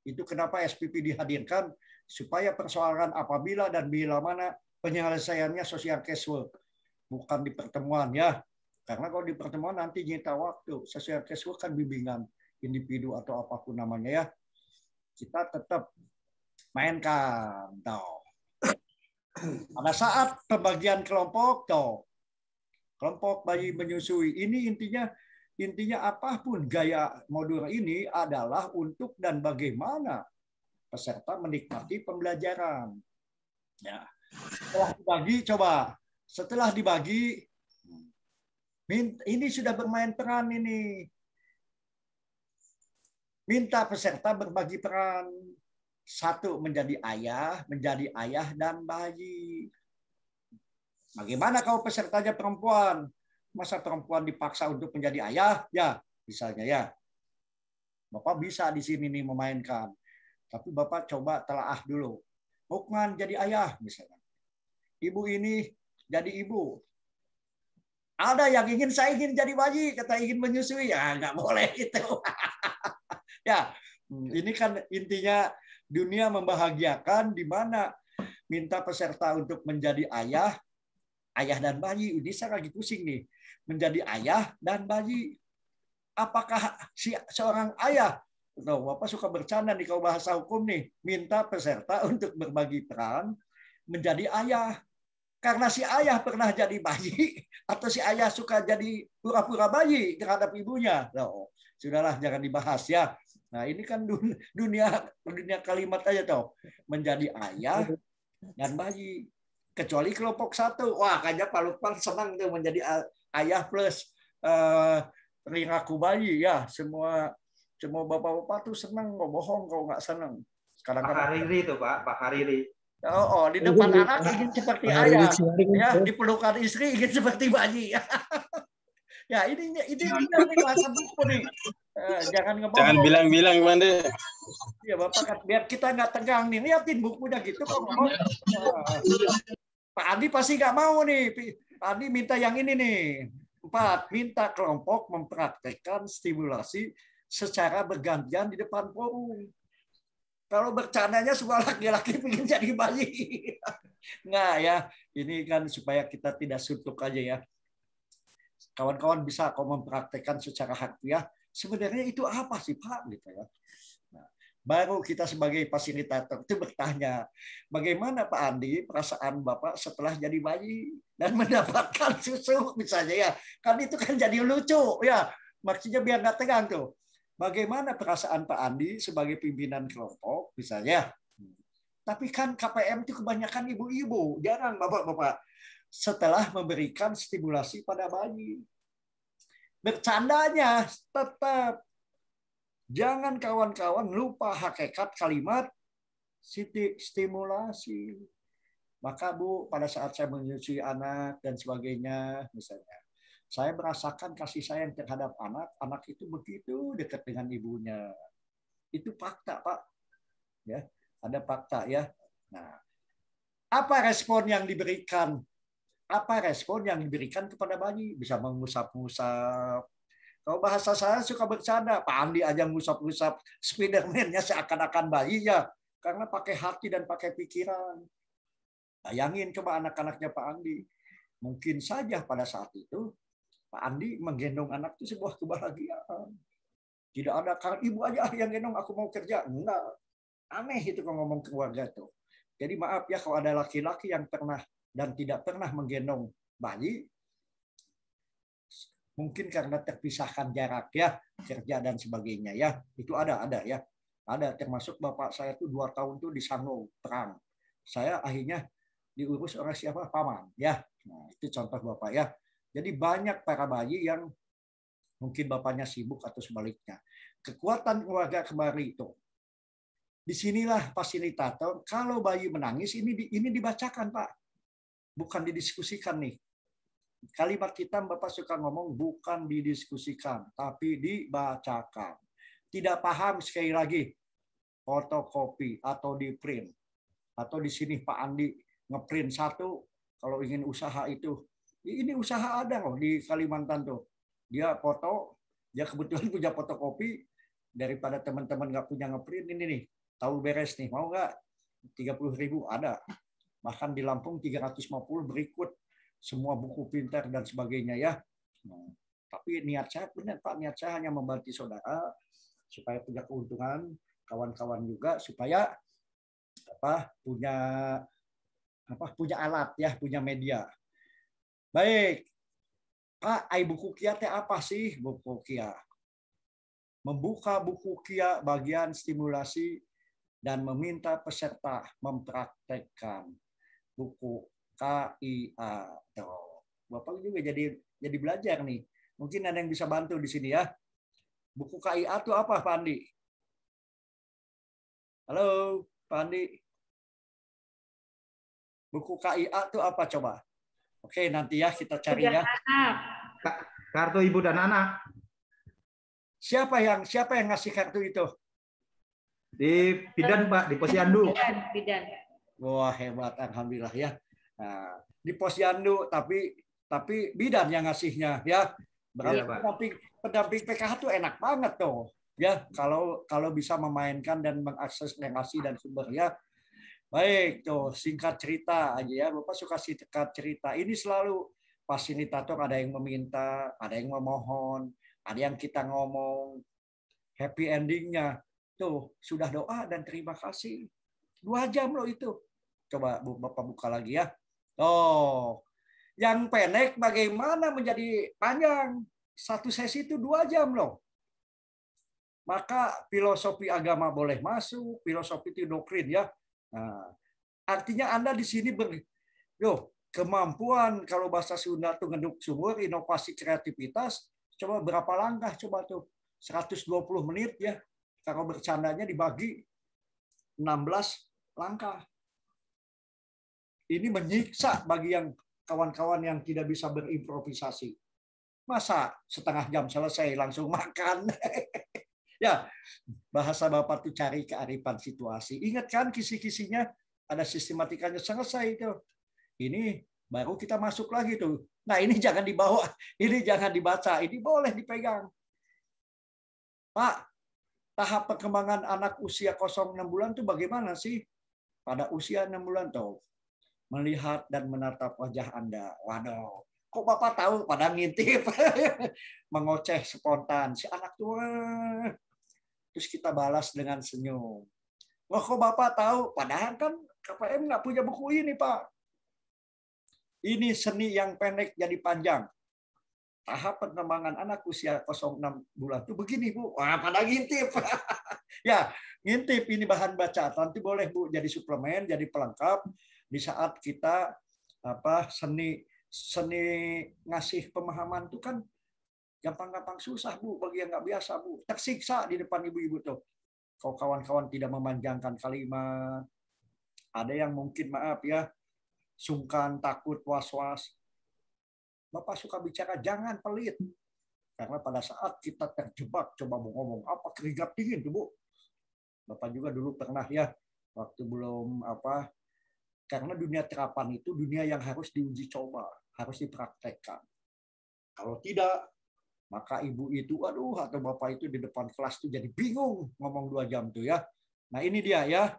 Itu kenapa SPP dihadirkan supaya persoalan apabila dan bila mana penyelesaiannya sosial casual bukan di pertemuan ya karena kalau di pertemuan nanti nyita waktu sosial casual kan bimbingan individu atau apapun namanya ya kita tetap mainkan tau pada saat pembagian kelompok tau kelompok bayi menyusui ini intinya intinya apapun gaya modul ini adalah untuk dan bagaimana peserta menikmati pembelajaran. Ya. Setelah dibagi, coba. Setelah dibagi, ini sudah bermain peran ini. Minta peserta berbagi peran. Satu, menjadi ayah, menjadi ayah dan bayi. Bagaimana kalau pesertanya perempuan? Masa perempuan dipaksa untuk menjadi ayah? Ya, misalnya ya. Bapak bisa di sini nih memainkan. Tapi Bapak coba telaah dulu. Lukman jadi ayah misalnya. Ibu ini jadi ibu. Ada yang ingin saya ingin jadi bayi, kata ingin menyusui, ya nggak boleh itu, (laughs) ya, hmm, ya, ini kan intinya dunia membahagiakan di mana minta peserta untuk menjadi ayah, ayah dan bayi. Ini saya lagi pusing nih, menjadi ayah dan bayi. Apakah si seorang ayah tahu apa suka bercanda nih kalau bahasa hukum nih minta peserta (laughs) untuk berbagi peran menjadi ayah karena si ayah pernah jadi bayi (laughs) atau si ayah suka jadi pura-pura bayi terhadap ibunya tahu sudahlah jangan dibahas ya nah ini kan dunia dunia kalimat aja toh menjadi ayah dan bayi kecuali kelompok satu wah kayaknya Pak Lukman senang tuh menjadi ayah plus eh, perilaku bayi ya semua Cuma bapak-bapak tuh seneng kok bohong kalau nggak seneng. sekarang Pak kan Hariri itu Pak, Pak Hariri. Oh, oh di depan Hariri. Oh, iya. anak ingin seperti Pak ayah, Hariri. ya, di pelukan istri ingin seperti bayi. (laughs) ya ini (laughs) ini ini nih eh, bahasa buku nih. jangan ngebohong. Jangan bilang-bilang gimana deh. Iya Bapak kan biar kita nggak tegang nih. Liatin bukunya gitu kok ngomong. Iya. Eh, Pak Andi pasti nggak mau nih. Pak Andi minta yang ini nih. Empat, minta kelompok mempraktekkan stimulasi secara bergantian di depan forum. Kalau bercandanya semua laki-laki ingin jadi bayi, (laughs) Nggak ya, ini kan supaya kita tidak suntuk aja ya. Kawan-kawan bisa kok mempraktekkan secara harfiah. Ya, sebenarnya itu apa sih Pak? Gitu ya. Nah, baru kita sebagai fasilitator itu bertanya, bagaimana Pak Andi perasaan Bapak setelah jadi bayi dan (laughs) mendapatkan susu misalnya ya. Kan itu kan jadi lucu ya. Maksudnya biar nggak tegang tuh Bagaimana perasaan Pak Andi sebagai pimpinan kelompok misalnya? Tapi kan KPM itu kebanyakan ibu-ibu, jarang bapak-bapak. Setelah memberikan stimulasi pada bayi. Bercandanya tetap. Jangan kawan-kawan lupa hakikat kalimat stimulasi. Maka Bu, pada saat saya menyusui anak dan sebagainya, misalnya, saya merasakan kasih sayang terhadap anak. Anak itu begitu dekat dengan ibunya. Itu fakta, Pak. Ya, ada fakta ya. Nah, apa respon yang diberikan? Apa respon yang diberikan kepada bayi? Bisa mengusap-ngusap, kalau bahasa saya suka bercanda, Pak Andi aja ngusap-ngusap Spiderman-nya seakan-akan bayi ya, karena pakai hati dan pakai pikiran. Bayangin coba anak-anaknya Pak Andi. Mungkin saja pada saat itu Pak Andi menggendong anak itu sebuah kebahagiaan. Tidak ada kalau ibu aja yang gendong aku mau kerja. Enggak. Aneh itu kalau ngomong keluarga tuh. Jadi maaf ya kalau ada laki-laki yang pernah dan tidak pernah menggendong bayi, mungkin karena terpisahkan jarak ya kerja dan sebagainya ya itu ada ada ya ada termasuk bapak saya tuh dua tahun tuh di Sango perang saya akhirnya diurus oleh siapa paman ya nah, itu contoh bapak ya jadi banyak para bayi yang mungkin bapaknya sibuk atau sebaliknya. Kekuatan keluarga kemari itu. Disinilah fasilitator, kalau bayi menangis, ini ini dibacakan Pak. Bukan didiskusikan nih. Kalimat kita Bapak suka ngomong bukan didiskusikan, tapi dibacakan. Tidak paham sekali lagi, fotokopi atau di print. Atau di sini Pak Andi ngeprint satu, kalau ingin usaha itu ini usaha ada kok di Kalimantan tuh. Dia foto, dia kebetulan punya fotokopi daripada teman-teman nggak punya ngeprint ini nih. Tahu beres nih, mau nggak? 30 ribu ada. Bahkan di Lampung 350 berikut semua buku pintar dan sebagainya ya. Nah, tapi niat saya benar Pak, niat saya hanya membantu saudara supaya punya keuntungan, kawan-kawan juga supaya apa punya apa punya alat ya punya media Baik. pak ai buku kia teh apa sih buku kia? Membuka buku kia bagian stimulasi dan meminta peserta mempraktekkan buku KIA. Bapak juga jadi jadi belajar nih. Mungkin ada yang bisa bantu di sini ya. Buku KIA itu apa, Pak Andi? Halo, Pak Andi. Buku KIA itu apa coba? Oke, nanti ya kita cari ya. Kartu ibu dan anak. Siapa yang siapa yang ngasih kartu itu? Di bidan Pak, di posyandu. Bidan, bidan. Wah hebat, alhamdulillah ya. Nah, di posyandu, tapi tapi bidan yang ngasihnya ya. Berarti iya, pendamping, pendamping PKH itu enak banget tuh ya kalau kalau bisa memainkan dan mengakses negasi dan sumber ya Baik, tuh singkat cerita aja ya. Bapak suka singkat cerita. Ini selalu pas ini fasilitator ada yang meminta, ada yang memohon, ada yang kita ngomong. Happy endingnya. Tuh, sudah doa dan terima kasih. Dua jam loh itu. Coba Bapak buka lagi ya. Oh, yang pendek bagaimana menjadi panjang? Satu sesi itu dua jam loh maka filosofi agama boleh masuk, filosofi itu doktrin ya, Nah, artinya Anda di sini ber, yo kemampuan kalau bahasa Sunda itu ngeduk sumur, inovasi kreativitas, coba berapa langkah coba tuh 120 menit ya kalau bercandanya dibagi 16 langkah. Ini menyiksa bagi yang kawan-kawan yang tidak bisa berimprovisasi. Masa setengah jam selesai langsung makan. (laughs) Ya, bahasa Bapak tuh cari kearifan situasi. Ingat kan kisi-kisinya ada sistematikanya selesai itu. Ini baru kita masuk lagi tuh. Nah ini jangan dibawa, (laughs) ini jangan dibaca, ini boleh dipegang. Pak, tahap perkembangan anak usia 06 bulan tuh bagaimana sih? Pada usia 6 bulan tuh melihat dan menatap wajah Anda. Waduh, kok Bapak tahu? Pada ngintip. (laughs) Mengoceh spontan. Si anak tua terus kita balas dengan senyum. Wah kok Bapak tahu? Padahal kan KPM nggak punya buku ini Pak. Ini seni yang pendek jadi panjang. Tahap penembangan anak usia 06 bulan itu begini Bu. Wah pada ngintip. (laughs) ya ngintip ini bahan baca. Nanti boleh Bu jadi suplemen, jadi pelengkap di saat kita apa seni seni ngasih pemahaman itu kan gampang-gampang susah bu bagi yang nggak biasa bu tersiksa di depan ibu-ibu tuh kalau kawan-kawan tidak memanjangkan kalimat ada yang mungkin maaf ya sungkan takut was-was bapak suka bicara jangan pelit karena pada saat kita terjebak coba mau ngomong apa keringat dingin tuh bu bapak juga dulu pernah ya waktu belum apa karena dunia terapan itu dunia yang harus diuji coba harus dipraktekkan kalau tidak maka ibu itu, aduh, atau bapak itu di depan kelas tuh jadi bingung ngomong dua jam tuh ya. Nah ini dia ya.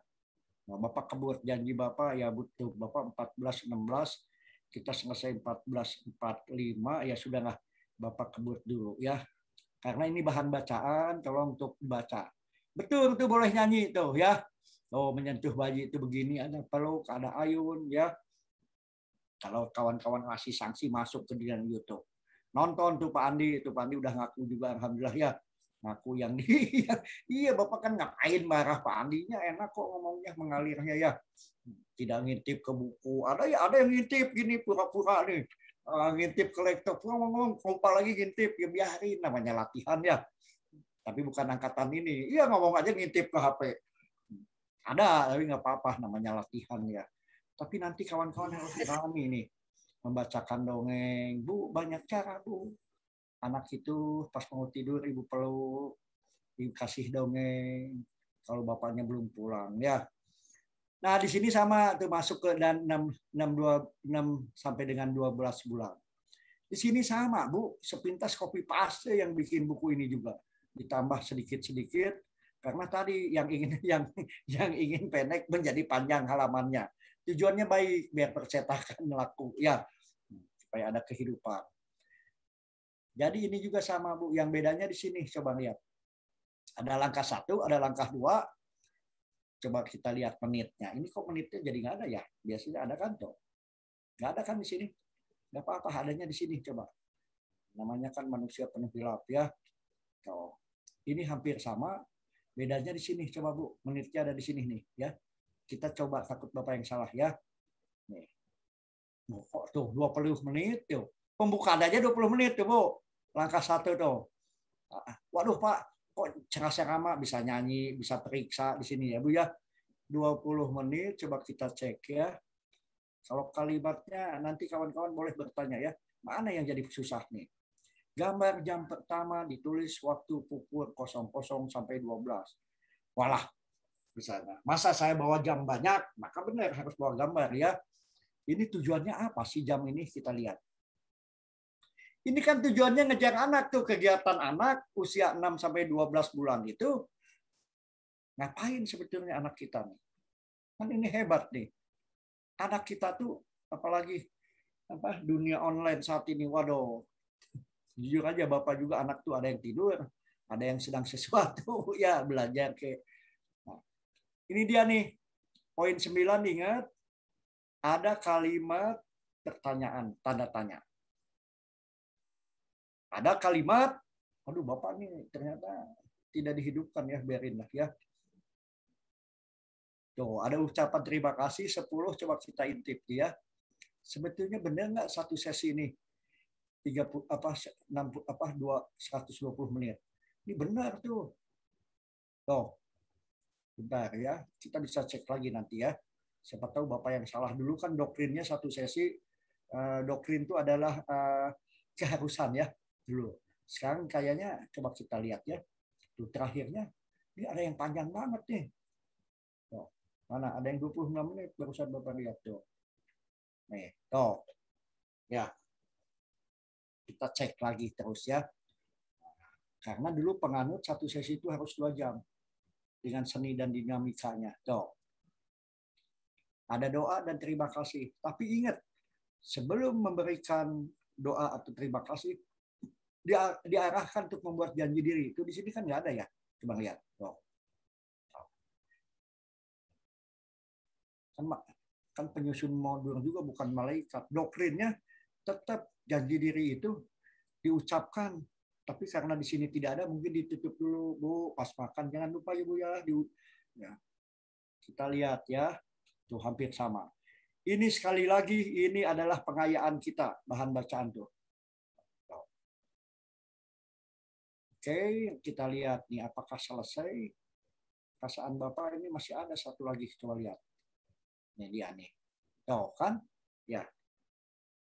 Nah, bapak kebut janji bapak ya butuh bapak 14 16 kita selesai 14 45 ya sudahlah bapak kebut dulu ya. Karena ini bahan bacaan, tolong untuk baca. Betul tuh boleh nyanyi tuh ya. Oh menyentuh bayi itu begini ada peluk, ada ayun ya. Kalau kawan-kawan ngasih sanksi masuk ke dalam YouTube nonton tuh Pak Andi, itu Pak Andi udah ngaku juga alhamdulillah ya. Ngaku yang dia. (laughs) iya Bapak kan ngapain marah Pak Andinya enak kok ngomongnya mengalirnya ya. Tidak ngintip ke buku. Ada ya ada yang ngintip gini pura-pura nih. Uh, ngintip ke laptop, ngomong kompa lagi ngintip, ya biarin namanya latihan ya. Tapi bukan angkatan ini. Iya ngomong aja ngintip ke HP. Ada, tapi nggak apa-apa namanya latihan ya. Tapi nanti kawan-kawan harus pahami nih membacakan dongeng. Bu, banyak cara, Bu. Anak itu pas mau tidur ibu peluk, kasih dongeng kalau bapaknya belum pulang ya. Nah, di sini sama tuh masuk ke dan 6 6 2 6 sampai dengan 12 bulan. Di sini sama, Bu. Sepintas copy paste yang bikin buku ini juga ditambah sedikit-sedikit karena tadi yang ingin (laughs) yang yang ingin pendek menjadi panjang halamannya tujuannya baik biar percetakan melaku ya supaya ada kehidupan. Jadi ini juga sama Bu, yang bedanya di sini coba lihat. Ada langkah satu, ada langkah dua. Coba kita lihat menitnya. Ini kok menitnya jadi nggak ada ya? Biasanya ada kan tuh. Nggak ada kan di sini. Nggak apa-apa, adanya di sini coba. Namanya kan manusia penuh hilaf ya. Tuh. Ini hampir sama. Bedanya di sini coba Bu, menitnya ada di sini nih ya. Kita coba takut Bapak yang salah ya. Nih. Kok tuh 20 menit tuh. Pembukaan aja 20 menit tuh, Bu. Langkah satu tuh. Ah, waduh, Pak, kok cerah sama bisa nyanyi, bisa periksa di sini ya, Bu ya. 20 menit coba kita cek ya. Kalau kalimatnya nanti kawan-kawan boleh bertanya ya, mana yang jadi susah nih? Gambar jam pertama ditulis waktu pukul 00 sampai 12. Walah, misalnya. Masa saya bawa jam banyak, maka benar harus bawa gambar ya. Ini tujuannya apa sih jam ini kita lihat. Ini kan tujuannya ngejar anak tuh kegiatan anak usia 6 sampai 12 bulan itu ngapain sebetulnya anak kita nih? Kan ini hebat nih. Anak kita tuh apalagi apa dunia online saat ini waduh jujur aja bapak juga anak tuh ada yang tidur ada yang sedang sesuatu (laughs) ya belajar ke ini dia nih, poin 9 ingat, ada kalimat pertanyaan, tanda tanya. Ada kalimat, aduh Bapak nih ternyata tidak dihidupkan ya, biarin lah ya. Tuh, ada ucapan terima kasih 10, coba kita intip ya. Sebetulnya benar nggak satu sesi ini 30 apa 60 apa 2 120 menit. Ini benar tuh. Tuh. Bentar ya, kita bisa cek lagi nanti ya. Siapa tahu Bapak yang salah dulu kan doktrinnya satu sesi eh, doktrin itu adalah eh, keharusan ya dulu. Sekarang kayaknya coba kita lihat ya. Tuh terakhirnya ini ada yang panjang banget nih. Tuh, mana ada yang 26 menit barusan Bapak lihat tuh. Nih, tuh. Ya. Kita cek lagi terus ya. Karena dulu penganut satu sesi itu harus dua jam dengan seni dan dinamikanya. Tuh. Ada doa dan terima kasih. Tapi ingat, sebelum memberikan doa atau terima kasih, diarahkan untuk membuat janji diri. Itu di sini kan nggak ada ya. Coba lihat. Tuh. Kan, kan penyusun modul juga bukan malaikat. Doktrinnya tetap janji diri itu diucapkan tapi karena di sini tidak ada mungkin ditutup dulu bu pas makan jangan lupa ibu ya, di, ya. kita lihat ya tuh hampir sama ini sekali lagi ini adalah pengayaan kita bahan bacaan tuh Oke, kita lihat nih apakah selesai. Perasaan Bapak ini masih ada satu lagi kita lihat. Ini dia nih. Tahu kan? Ya.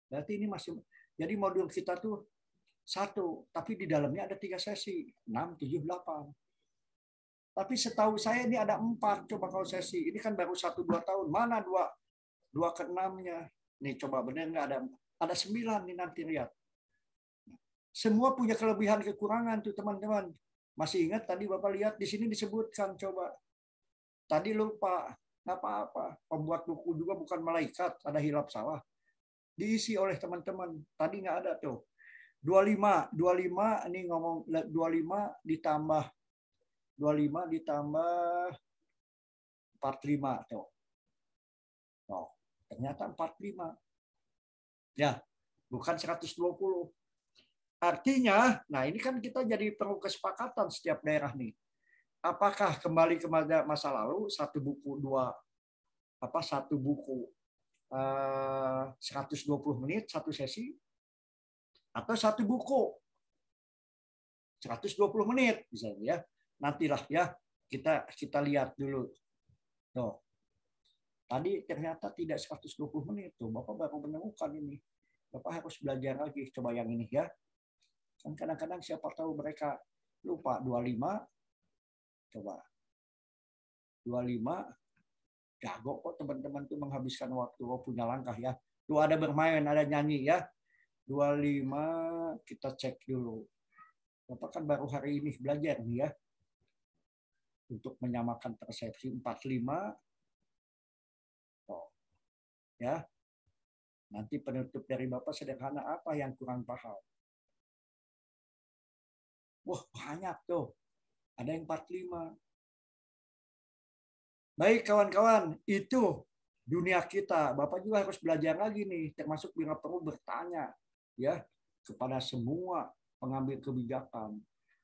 Berarti ini masih jadi modul kita tuh satu, tapi di dalamnya ada tiga sesi, enam, tujuh, delapan. Tapi setahu saya ini ada empat coba kalau sesi. Ini kan baru satu dua tahun. Mana dua dua ke enamnya? Nih coba benar nggak ada ada sembilan nih nanti lihat. Semua punya kelebihan kekurangan tuh teman-teman. Masih ingat tadi Bapak lihat di sini disebutkan coba. Tadi lupa apa-apa. Pembuat buku juga bukan malaikat, ada hilap salah. Diisi oleh teman-teman. Tadi nggak ada tuh. 25, 25 ini ngomong 25 ditambah 25 ditambah 45 tuh. Oh, ternyata 45. Ya, bukan 120. Artinya, nah ini kan kita jadi perlu kesepakatan setiap daerah nih. Apakah kembali ke masa lalu satu buku dua apa satu buku eh, 120 menit satu sesi atau satu buku 120 menit misalnya ya. Nantilah ya kita kita lihat dulu. Tuh. Tadi ternyata tidak 120 menit tuh. Bapak baru menemukan ini. Bapak harus belajar lagi coba yang ini ya. Kan kadang-kadang siapa tahu mereka lupa 25 coba 25 jago kok teman-teman tuh menghabiskan waktu oh, punya langkah ya. Tuh ada bermain, ada nyanyi ya. 25 kita cek dulu. Bapak kan baru hari ini belajar nih ya. Untuk menyamakan persepsi 45. Oh. Ya. Nanti penutup dari Bapak sederhana apa yang kurang paham? Wah, banyak tuh. Ada yang 45. Baik kawan-kawan, itu dunia kita. Bapak juga harus belajar lagi nih, termasuk bila perlu bertanya ya kepada semua pengambil kebijakan.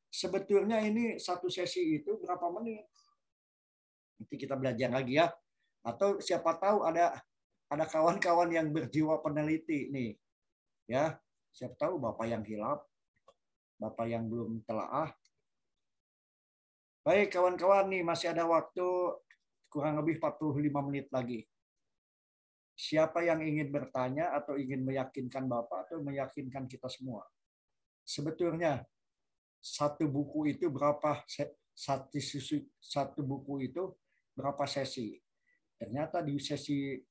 Sebetulnya ini satu sesi itu berapa menit? Nanti kita belajar lagi ya. Atau siapa tahu ada ada kawan-kawan yang berjiwa peneliti nih. Ya, siapa tahu Bapak yang hilap, Bapak yang belum telaah. Baik kawan-kawan nih masih ada waktu kurang lebih 45 menit lagi. Siapa yang ingin bertanya atau ingin meyakinkan Bapak atau meyakinkan kita semua? Sebetulnya satu buku itu berapa satu satu buku itu berapa sesi? Ternyata di sesi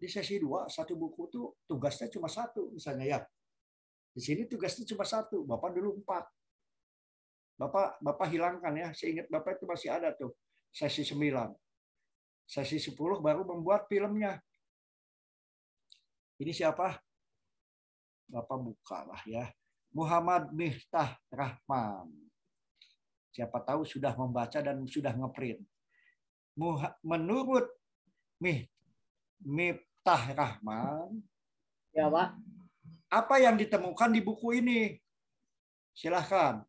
di sesi dua satu buku itu tugasnya cuma satu misalnya ya. Di sini tugasnya cuma satu, Bapak dulu empat. Bapak Bapak hilangkan ya, seingat Bapak itu masih ada tuh sesi sembilan Sesi sepuluh baru membuat filmnya. Ini siapa? Bapak buka lah ya. Muhammad Miftah Rahman. Siapa tahu sudah membaca dan sudah ngeprint. Menurut Miftah Rahman, ya Pak. Apa yang ditemukan di buku ini? Silahkan.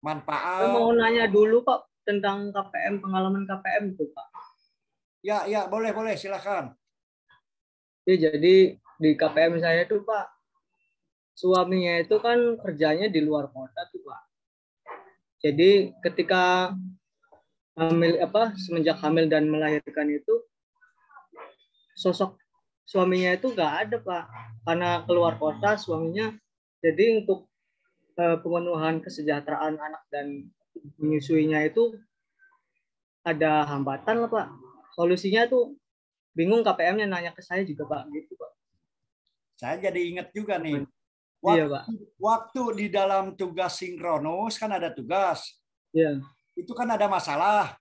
Manfaat. Saya mau nanya dulu Pak tentang KPM, pengalaman KPM itu Pak. Ya, ya, boleh, boleh, silahkan. Ya, jadi di KPM saya itu Pak, suaminya itu kan kerjanya di luar kota tuh Pak. Jadi ketika hamil apa semenjak hamil dan melahirkan itu sosok suaminya itu nggak ada Pak karena keluar kota suaminya. Jadi untuk eh, pemenuhan kesejahteraan anak dan menyusuinya itu ada hambatan lah Pak. Solusinya tuh bingung KPM-nya nanya ke saya juga Pak gitu Pak. Saya jadi ingat juga nih. Iya, waktu, iya, Pak. waktu di dalam tugas sinkronus kan ada tugas. Iya. Itu kan ada masalah.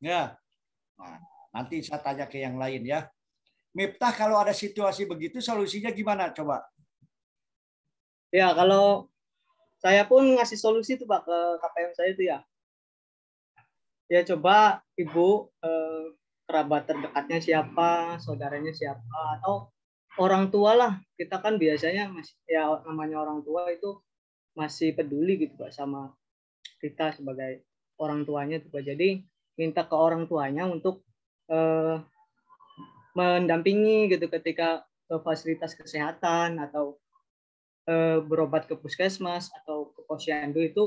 Ya. Nah, nanti saya tanya ke yang lain ya. Miftah kalau ada situasi begitu solusinya gimana coba? Ya, kalau saya pun ngasih solusi tuh Pak ke KPM saya itu ya. Ya coba Ibu eh, kerabat terdekatnya siapa, saudaranya siapa, atau orang tua lah. Kita kan biasanya masih ya namanya orang tua itu masih peduli gitu pak sama kita sebagai orang tuanya tuh Jadi minta ke orang tuanya untuk eh, mendampingi gitu ketika ke eh, fasilitas kesehatan atau eh, berobat ke puskesmas atau ke posyandu itu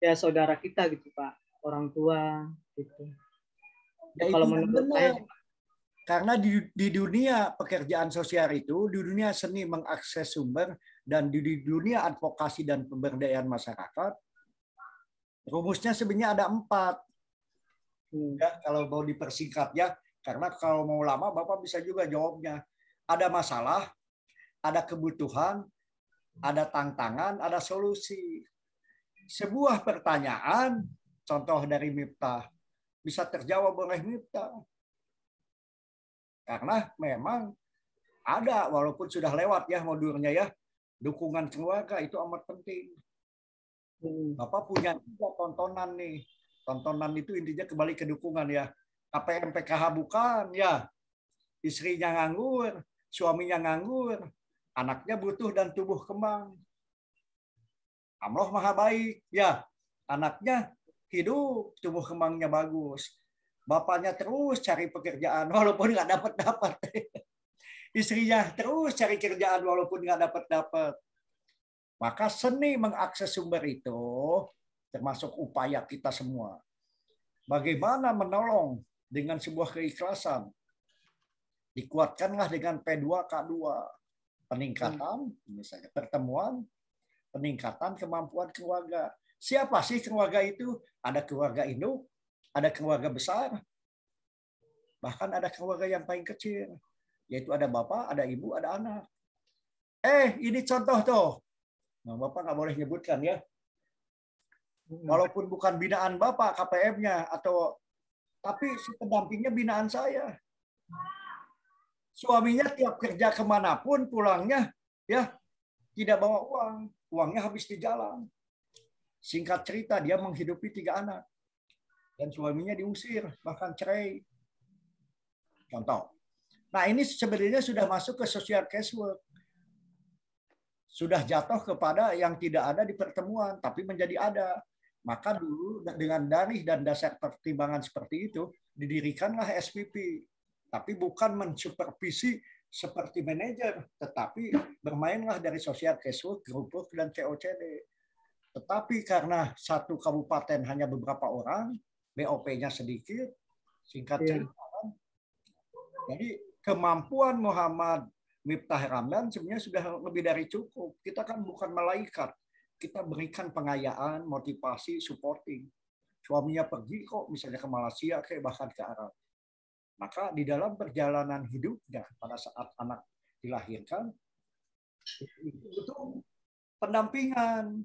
ya saudara kita gitu pak, orang tua gitu ya kalau kan menurut benar. saya karena di, di dunia pekerjaan sosial itu, di dunia seni mengakses sumber, dan di, di dunia advokasi dan pemberdayaan masyarakat, rumusnya sebenarnya ada empat. Enggak, hmm. ya, kalau mau dipersingkat ya, karena kalau mau lama Bapak bisa juga jawabnya. Ada masalah, ada kebutuhan, ada tantangan, ada solusi. Sebuah pertanyaan, contoh dari Miftah, bisa terjawab oleh kita Karena memang ada walaupun sudah lewat ya modulnya ya dukungan keluarga itu amat penting. Hmm. Bapak punya juga tontonan nih. Tontonan itu intinya kembali ke dukungan ya. KPM PKH bukan ya. Istrinya nganggur, suaminya nganggur, anaknya butuh dan tubuh kembang. Amroh maha baik ya. Anaknya hidup, tumbuh kembangnya bagus. Bapaknya terus cari pekerjaan walaupun nggak dapat dapat. (laughs) Istrinya terus cari kerjaan walaupun nggak dapat dapat. Maka seni mengakses sumber itu termasuk upaya kita semua. Bagaimana menolong dengan sebuah keikhlasan. Dikuatkanlah dengan P2K2. Peningkatan, hmm. misalnya pertemuan, peningkatan kemampuan keluarga. Siapa sih keluarga itu? Ada keluarga induk, ada keluarga besar, bahkan ada keluarga yang paling kecil, yaitu ada bapak, ada ibu, ada anak. Eh, ini contoh tuh. Nah, bapak nggak boleh nyebutkan ya. Hmm. Walaupun bukan binaan bapak KPM-nya atau tapi si pendampingnya binaan saya. Suaminya tiap kerja kemanapun pulangnya ya tidak bawa uang, uangnya habis di jalan. Singkat cerita, dia menghidupi tiga anak. Dan suaminya diusir, bahkan cerai. Contoh. Nah ini sebenarnya sudah masuk ke social casework. Sudah jatuh kepada yang tidak ada di pertemuan, tapi menjadi ada. Maka dulu dengan dari dan dasar pertimbangan seperti itu, didirikanlah SPP. Tapi bukan mensupervisi seperti manajer, tetapi bermainlah dari social casework, grup dan COCD. Tetapi karena satu kabupaten hanya beberapa orang, BOP-nya sedikit, singkat iya. cerita. Yeah. Jadi kemampuan Muhammad Miftah Ramdan sebenarnya sudah lebih dari cukup. Kita kan bukan malaikat. Kita berikan pengayaan, motivasi, supporting. Suaminya pergi kok misalnya ke Malaysia, kayak bahkan ke Arab. Maka di dalam perjalanan hidupnya pada saat anak dilahirkan, itu, itu pendampingan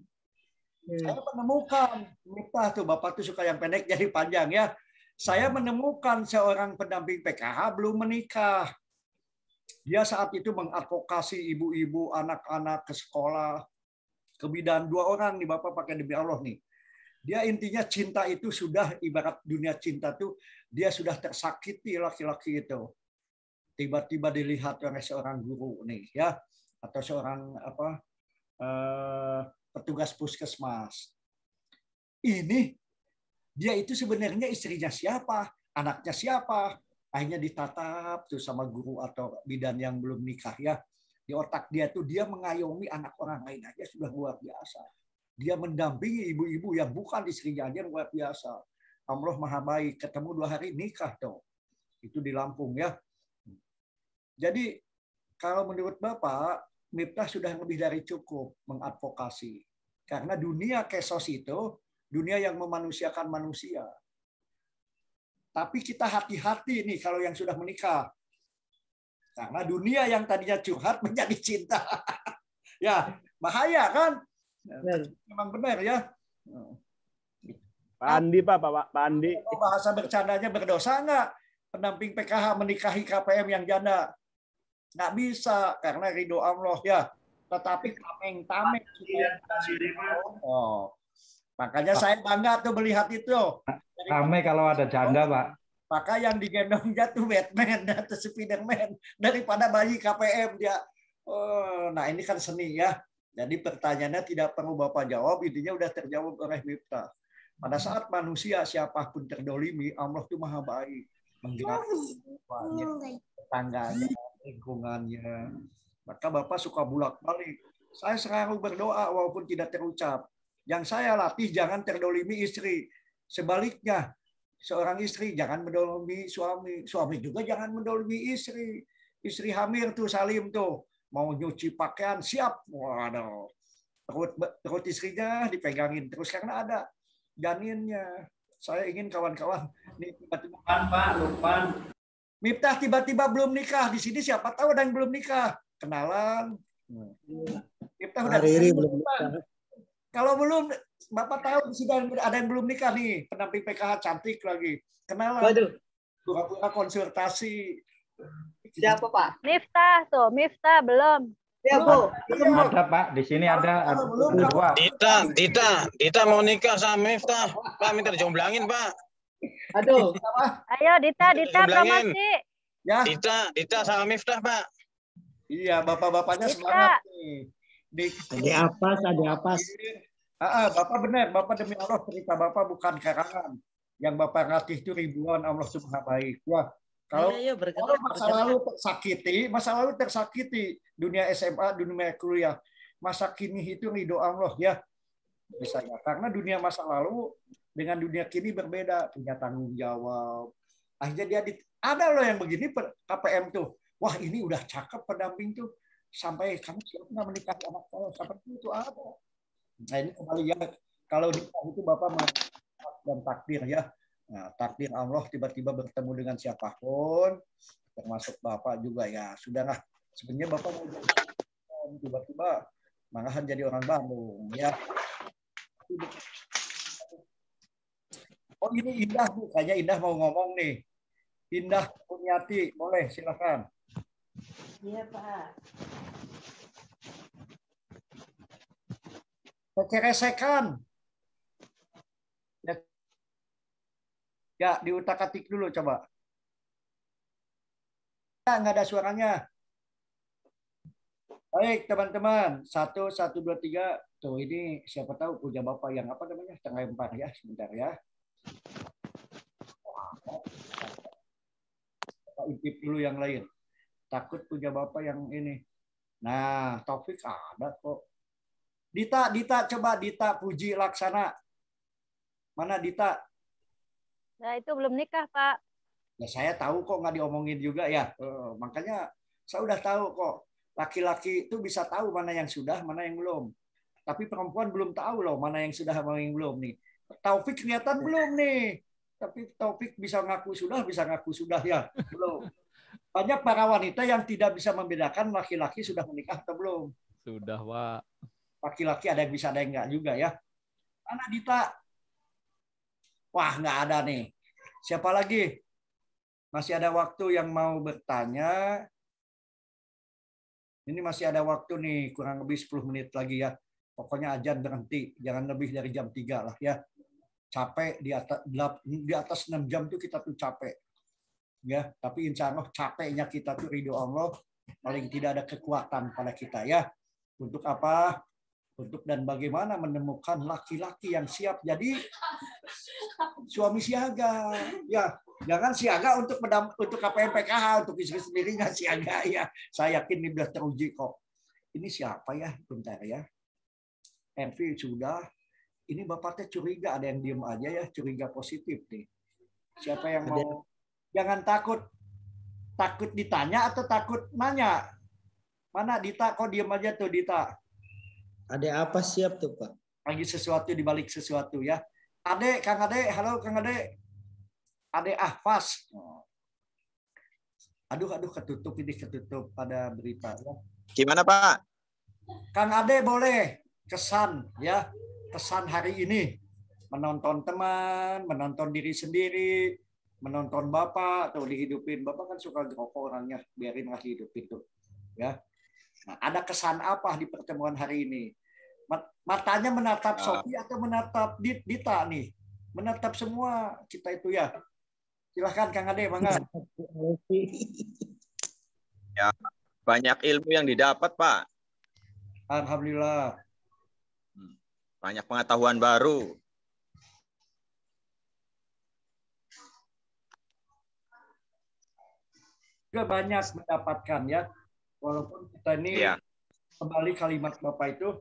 Hmm. Saya menemukan, lupa tuh Bapak tuh suka yang pendek jadi panjang ya. Saya hmm. menemukan seorang pendamping PKH belum menikah. Dia saat itu mengadvokasi ibu-ibu, anak-anak ke sekolah, ke bidan dua orang nih Bapak pakai demi Allah nih. Dia intinya cinta itu sudah ibarat dunia cinta tuh dia sudah tersakiti laki-laki itu. Tiba-tiba dilihat oleh seorang guru nih ya atau seorang apa eh, petugas puskesmas. Ini dia itu sebenarnya istrinya siapa, anaknya siapa. Akhirnya ditatap tuh sama guru atau bidan yang belum nikah ya. Di otak dia tuh dia mengayomi anak orang lain aja sudah luar biasa. Dia mendampingi ibu-ibu yang bukan istrinya aja luar biasa. Allah Maha Baik, ketemu dua hari nikah dong. Itu di Lampung ya. Jadi kalau menurut Bapak, Miftah sudah lebih dari cukup mengadvokasi. Karena dunia kesos itu dunia yang memanusiakan manusia. Tapi kita hati-hati nih kalau yang sudah menikah. Karena dunia yang tadinya curhat (laughs) menjadi cinta. (laughs) ya, bahaya kan? Ya, benar. Memang benar ya. Pak Andi, Pak, Pak, Pak Andi. Bahasa bercandanya berdosa nggak? Pendamping PKH menikahi KPM yang janda nggak bisa karena ridho Allah ya tetapi tameng-tameng oh makanya saya bangga tuh melihat itu kami kalau ada janda pak maka yang digendong jatuh Batman (laughs) atau Spiderman daripada bayi KPM dia oh, nah ini kan seni ya jadi pertanyaannya tidak perlu bapak jawab intinya udah terjawab oleh Miftah pada hmm. saat manusia siapapun terdolimi Allah itu maha baik menggerakkan tetangganya lingkungannya. Maka Bapak suka bulat balik Saya selalu berdoa walaupun tidak terucap. Yang saya latih jangan terdolimi istri. Sebaliknya, seorang istri jangan mendolimi suami. Suami juga jangan mendolimi istri. Istri hamil tuh Salim tuh. Mau nyuci pakaian, siap. Waduh. Terut, terut istrinya dipegangin terus karena ada janinnya. Saya ingin kawan-kawan ini tiba-tiba Pak Lukman Miftah tiba-tiba belum nikah. Di sini siapa tahu ada yang belum nikah. Kenalan. Miftah udah ini belum Kalau belum, Bapak tahu di sudah ada yang belum nikah nih. penamping PKH cantik lagi. Kenalan. Waduh. Pura-pura konsultasi. Siapa Pak? Miftah tuh, Miftah belum. Ya, Bu. Iya. Ada, Pak. Di sini ada dua. Dita, Dita, Dita mau nikah sama Miftah. Pak, minta dijomblangin, Pak. Aduh, apa? Ayo Dita, Dita promosi. Ya. Dita, Dita sama Miftah, Pak. Iya, bapak-bapaknya semangat nih. Di apa, ada apa? Ah, Bapak benar, Bapak demi Allah cerita Bapak bukan karangan. Yang Bapak ngasih itu ribuan Allah subhanahu baik. Wah, kalau ya, ya, bergerak, kalau masa bergerak. lalu tersakiti, masa lalu tersakiti dunia SMA, dunia kuliah, masa kini itu ridho Allah ya. Misalnya karena dunia masa lalu dengan dunia kini berbeda, punya tanggung jawab. Akhirnya dia di, ada loh yang begini KPM tuh. Wah ini udah cakep pendamping tuh. Sampai kamu siap nggak menikah anak saya? Seperti itu ada. Nah ini kembali ya. Kalau nikah itu Bapak dan takdir ya. Nah, takdir Allah tiba-tiba bertemu dengan siapapun, termasuk Bapak juga ya. Sudahlah, sebenarnya Bapak mau tiba-tiba malahan jadi orang Bandung ya. Oh ini Indah Bu, kayaknya Indah mau ngomong nih. Indah Kurniati, boleh silakan. Iya Pak. resekan. Ya, ya diutak-atik dulu coba. Ya, nggak ada suaranya. Baik teman-teman, satu, satu, dua, tiga. Tuh ini siapa tahu punya bapak yang apa namanya, tengah empat ya, sebentar ya intip dulu yang lain. Takut punya bapak yang ini. Nah, Taufik ada kok. Dita, Dita coba Dita puji laksana. Mana Dita? Nah, itu belum nikah, Pak. Ya saya tahu kok nggak diomongin juga ya. Eh, makanya saya udah tahu kok. Laki-laki itu bisa tahu mana yang sudah, mana yang belum. Tapi perempuan belum tahu loh mana yang sudah, mana yang belum nih. Taufik kelihatan belum nih? Tapi Taufik bisa ngaku sudah, bisa ngaku sudah ya. Belum. Banyak para wanita yang tidak bisa membedakan laki-laki sudah menikah atau belum. Sudah, Pak. Laki-laki ada yang bisa, ada yang enggak juga ya. Anak Dita. Wah, enggak ada nih. Siapa lagi? Masih ada waktu yang mau bertanya. Ini masih ada waktu nih, kurang lebih 10 menit lagi ya. Pokoknya ajan berhenti, jangan lebih dari jam 3 lah ya capek di atas di atas 6 jam tuh kita tuh capek. Ya, tapi insya Allah capeknya kita tuh ridho Allah paling tidak ada kekuatan pada kita ya. Untuk apa? Untuk dan bagaimana menemukan laki-laki yang siap jadi suami siaga. Ya, jangan siaga untuk medam, untuk KPM untuk istri sendiri nggak siaga ya. Saya yakin ini sudah teruji kok. Ini siapa ya? Bentar ya. Envy sudah, ini bapaknya curiga ada yang diem aja ya curiga positif nih siapa yang ada. mau jangan takut takut ditanya atau takut nanya mana Dita kok diem aja tuh Dita ada apa siap tuh Pak lagi sesuatu dibalik sesuatu ya Ade Kang Ade halo Kang Ade Ade Ahfas aduh aduh ketutup ini ketutup pada berita ya. gimana Pak Kang Ade boleh kesan ya kesan hari ini menonton teman, menonton diri sendiri, menonton bapak atau dihidupin bapak kan suka ngerokok orangnya biarin biarinlah hidup tuh ya nah, ada kesan apa di pertemuan hari ini matanya menatap nah. Sophie atau menatap Dita nih menatap semua kita itu ya silahkan Kang Ade bangga ya banyak ilmu yang didapat Pak Alhamdulillah banyak pengetahuan baru. Juga banyak mendapatkan ya. Walaupun kita ini ya. kembali kalimat Bapak itu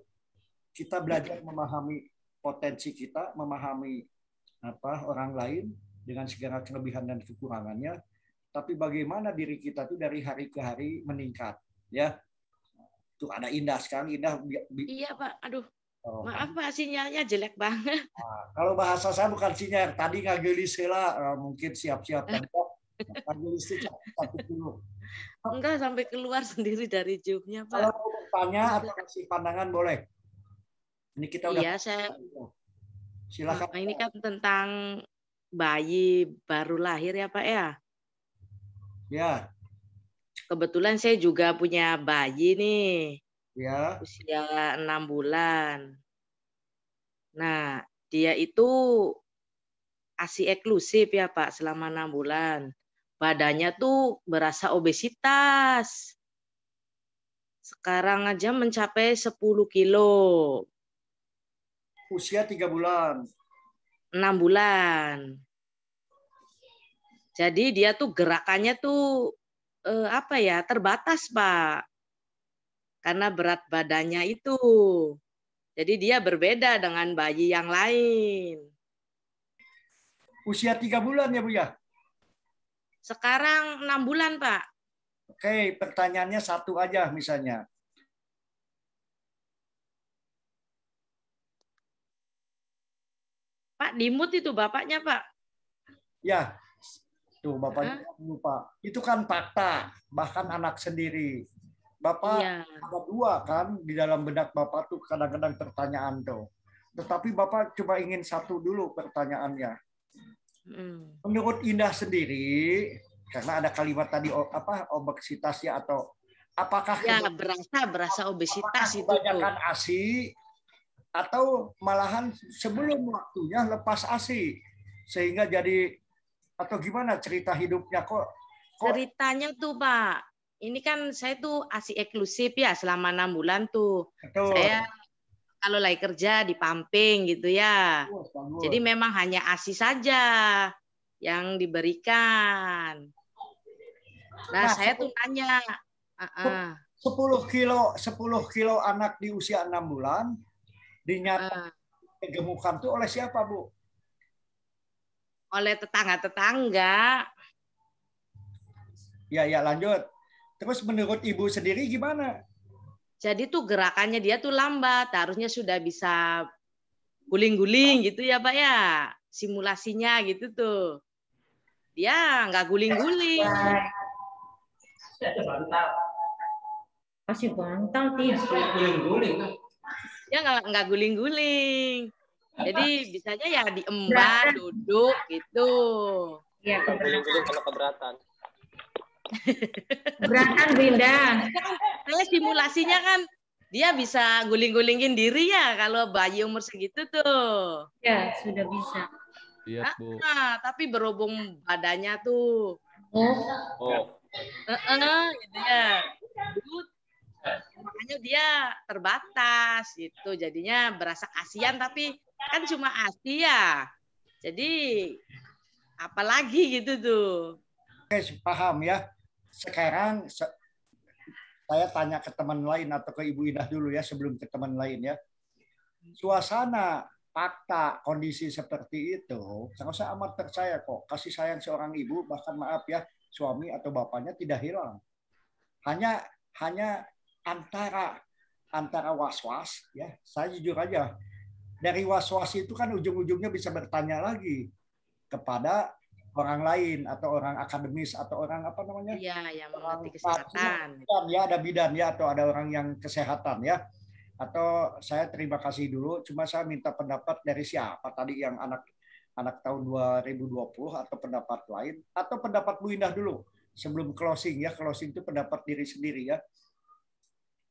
kita belajar memahami potensi kita, memahami apa orang lain dengan segala kelebihan dan kekurangannya, tapi bagaimana diri kita itu dari hari ke hari meningkat, ya. Tuh ada indah sekarang indah. Iya Pak, aduh Oh. Maaf Pak, sinyalnya jelek banget. Nah, kalau bahasa saya bukan sinyal. Tadi ngagelisela eh, mungkin siap-siap. Eh. Ngagelisela dulu. (laughs) Enggak, sampai keluar sendiri dari jubnya Pak. Kalau mau tanya, atau kasih pandangan boleh. Ini kita udah... Iya, saya... (laughs) Silakan. Nah, ini kan tentang bayi baru lahir ya Pak ya? Ya. Kebetulan saya juga punya bayi nih ya. usia enam bulan. Nah, dia itu ASI eksklusif ya Pak selama enam bulan. Badannya tuh berasa obesitas. Sekarang aja mencapai 10 kilo. Usia tiga bulan. Enam bulan. Jadi dia tuh gerakannya tuh eh, apa ya terbatas Pak karena berat badannya itu. Jadi dia berbeda dengan bayi yang lain. Usia tiga bulan ya Bu ya? Sekarang enam bulan Pak. Oke, pertanyaannya satu aja misalnya. Pak, dimut itu bapaknya Pak. Ya, tuh bapaknya Pak. lupa. Itu kan fakta, bahkan anak sendiri Bapak ya. ada dua kan di dalam benak Bapak tuh kadang-kadang pertanyaan tuh. Tetapi Bapak cuma ingin satu dulu pertanyaannya. Hmm. Menurut Indah sendiri, karena ada kalimat tadi apa obesitas ya atau apakah ya berasa berasa obesitas itu kebanyakan asi atau malahan sebelum waktunya lepas asi sehingga jadi atau gimana cerita hidupnya kok, kok ceritanya tuh pak ini kan saya tuh ASI eksklusif ya selama enam bulan tuh. Betul. Saya kalau lagi kerja di pumping gitu ya. Betul, betul. Jadi memang hanya ASI saja yang diberikan. Nah, nah saya tuh nanya, sepuluh kilo sepuluh kilo anak di usia enam bulan dinyatakan kegemukan tuh oleh siapa, Bu? Oleh tetangga-tetangga. Ya, ya lanjut. Terus menurut ibu sendiri gimana? Jadi tuh gerakannya dia tuh lambat, harusnya sudah bisa guling-guling gitu ya Pak ya, simulasinya gitu tuh. Dia nggak guling-guling. Masih bantal tidur. Guling-guling. nggak guling-guling. Jadi bisanya ya diembat, duduk gitu. Iya, guling-guling kalau keberatan. Gerakan Rinda. Kalau simulasinya kan dia bisa guling-gulingin diri ya kalau bayi umur segitu tuh. Ya, sudah bisa. Iya, Bu. Nah, tapi berhubung badannya tuh. Oh. Oh. Eh, eh, gitu ya. Makanya dia terbatas gitu. Jadinya berasa kasihan tapi kan cuma asli ya. Jadi apalagi gitu tuh. Oke, eh, paham ya sekarang saya tanya ke teman lain atau ke Ibu Indah dulu ya sebelum ke teman lain ya. Suasana, fakta, kondisi seperti itu, saya usah amat percaya kok. Kasih sayang seorang ibu, bahkan maaf ya, suami atau bapaknya tidak hilang. Hanya hanya antara antara was-was ya. Saya jujur aja, dari was-was itu kan ujung-ujungnya bisa bertanya lagi kepada orang lain atau orang akademis atau orang apa namanya? Iya, yang mengerti kesehatan. Bidan, ya ada bidan ya atau ada orang yang kesehatan ya. Atau saya terima kasih dulu, cuma saya minta pendapat dari siapa tadi yang anak anak tahun 2020 atau pendapat lain atau pendapat Bu Indah dulu sebelum closing ya closing itu pendapat diri sendiri ya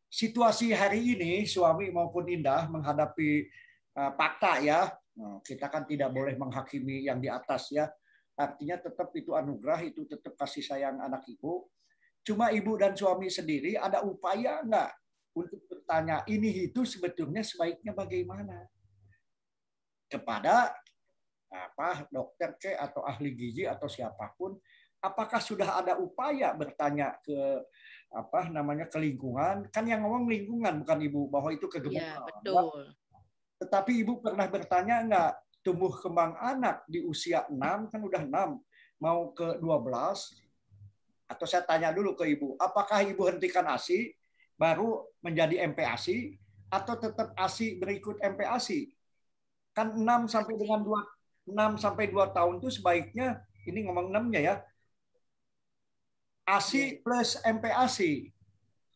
situasi hari ini suami maupun Indah menghadapi uh, fakta ya nah, kita kan tidak boleh menghakimi yang di atas ya Artinya tetap itu anugerah, itu tetap kasih sayang anak ibu. Cuma ibu dan suami sendiri ada upaya nggak untuk bertanya ini itu sebetulnya sebaiknya bagaimana kepada apa dokter ke atau ahli gizi atau siapapun apakah sudah ada upaya bertanya ke apa namanya ke lingkungan kan yang ngomong lingkungan bukan ibu bahwa itu kegemukan iya, ya, betul. tetapi ibu pernah bertanya nggak? tumbuh kembang anak di usia 6 kan udah 6 mau ke 12 atau saya tanya dulu ke ibu apakah ibu hentikan ASI baru menjadi MPASI atau tetap ASI berikut MPASI kan 6 sampai dengan 2 6 sampai 2 tahun itu sebaiknya ini ngomong 6 ya ASI iya. plus MPASI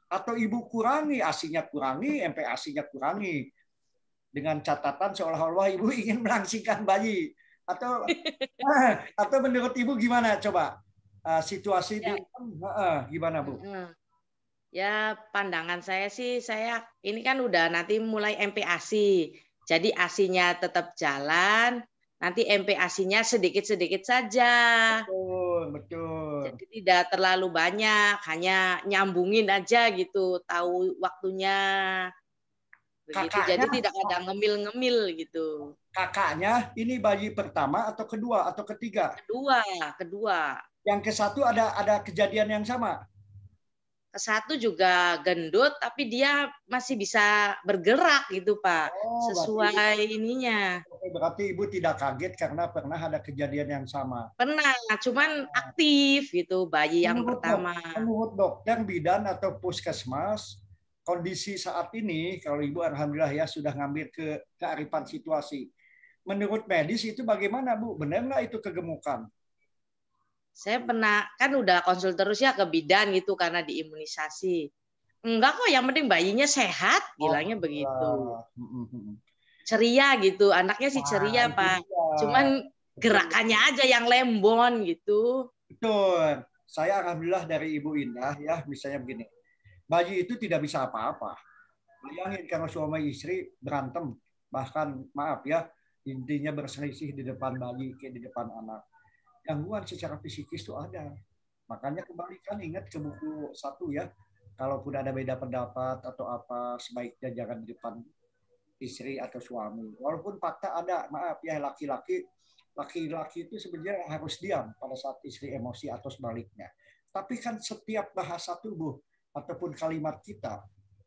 atau ibu kurangi asinya kurangi MPASI-nya kurangi dengan catatan seolah-olah ibu ingin melangsingkan bayi atau (laughs) eh, atau menurut ibu gimana coba uh, situasi ya. di uh, eh, gimana bu? Ya pandangan saya sih saya ini kan udah nanti mulai MPASI jadi asinya tetap jalan nanti MPASI-nya sedikit-sedikit saja. Betul, betul. Jadi tidak terlalu banyak, hanya nyambungin aja gitu, tahu waktunya. Kakaknya, gitu. Jadi tidak ada ngemil-ngemil gitu. Kakaknya ini bayi pertama atau kedua atau ketiga? Kedua, kedua. Yang ke satu ada ada kejadian yang sama. Ke satu juga gendut, tapi dia masih bisa bergerak gitu pak, oh, sesuai berarti, ininya. Berarti ibu tidak kaget karena pernah ada kejadian yang sama. Pernah, cuman oh. aktif gitu bayi yang pertama. Dok, menurut dokter bidan atau puskesmas kondisi saat ini kalau Ibu alhamdulillah ya sudah ngambil ke kearifan situasi. Menurut medis itu bagaimana Bu? Benar nggak itu kegemukan? Saya pernah kan udah konsul terus ya ke bidan gitu karena diimunisasi. Enggak kok, yang penting bayinya sehat, oh, bilangnya oh, begitu. Hmm, hmm, hmm. ceria gitu, anaknya sih ceria, ah, Pak. Iya. Cuman gerakannya aja yang lembon gitu. Betul. Saya alhamdulillah dari Ibu Indah ya, misalnya begini bayi itu tidak bisa apa-apa. Bayangin kalau suami istri berantem, bahkan maaf ya, intinya berselisih di depan bayi, di depan anak. Gangguan secara fisikis itu ada. Makanya kembalikan ingat ke buku satu ya, kalaupun ada beda pendapat atau apa, sebaiknya jangan di depan istri atau suami. Walaupun fakta ada, maaf ya laki-laki, laki-laki itu sebenarnya harus diam pada saat istri emosi atau sebaliknya. Tapi kan setiap bahasa tubuh ataupun kalimat kita.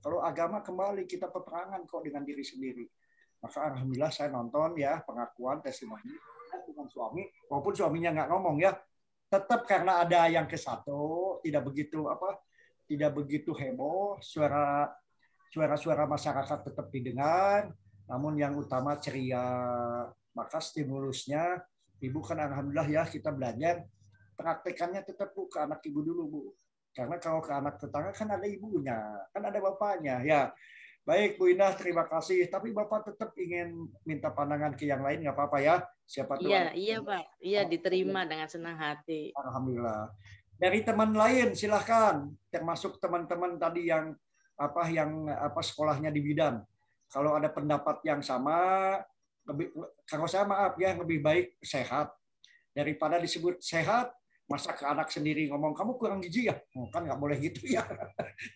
Kalau agama kembali kita peperangan kok dengan diri sendiri. Maka alhamdulillah saya nonton ya pengakuan testimoni dengan suami, walaupun suaminya nggak ngomong ya, tetap karena ada yang ke satu tidak begitu apa tidak begitu heboh suara suara-suara masyarakat tetap didengar namun yang utama ceria maka stimulusnya ibu kan alhamdulillah ya kita belajar praktekannya tetap bu ke anak ibu dulu bu karena kalau ke anak tetangga kan ada ibunya, kan ada bapaknya. Ya, baik Bu Indah, terima kasih. Tapi Bapak tetap ingin minta pandangan ke yang lain, nggak apa-apa ya? Siapa iya, tahu. Iya, iya Pak. Iya, oh, diterima iya. dengan senang hati. Alhamdulillah. Dari teman lain, silahkan. Termasuk teman-teman tadi yang apa yang apa sekolahnya di bidan. Kalau ada pendapat yang sama, lebih, kalau saya maaf ya lebih baik sehat daripada disebut sehat masa ke anak sendiri ngomong kamu kurang gizi ya oh, kan nggak boleh gitu ya (laughs)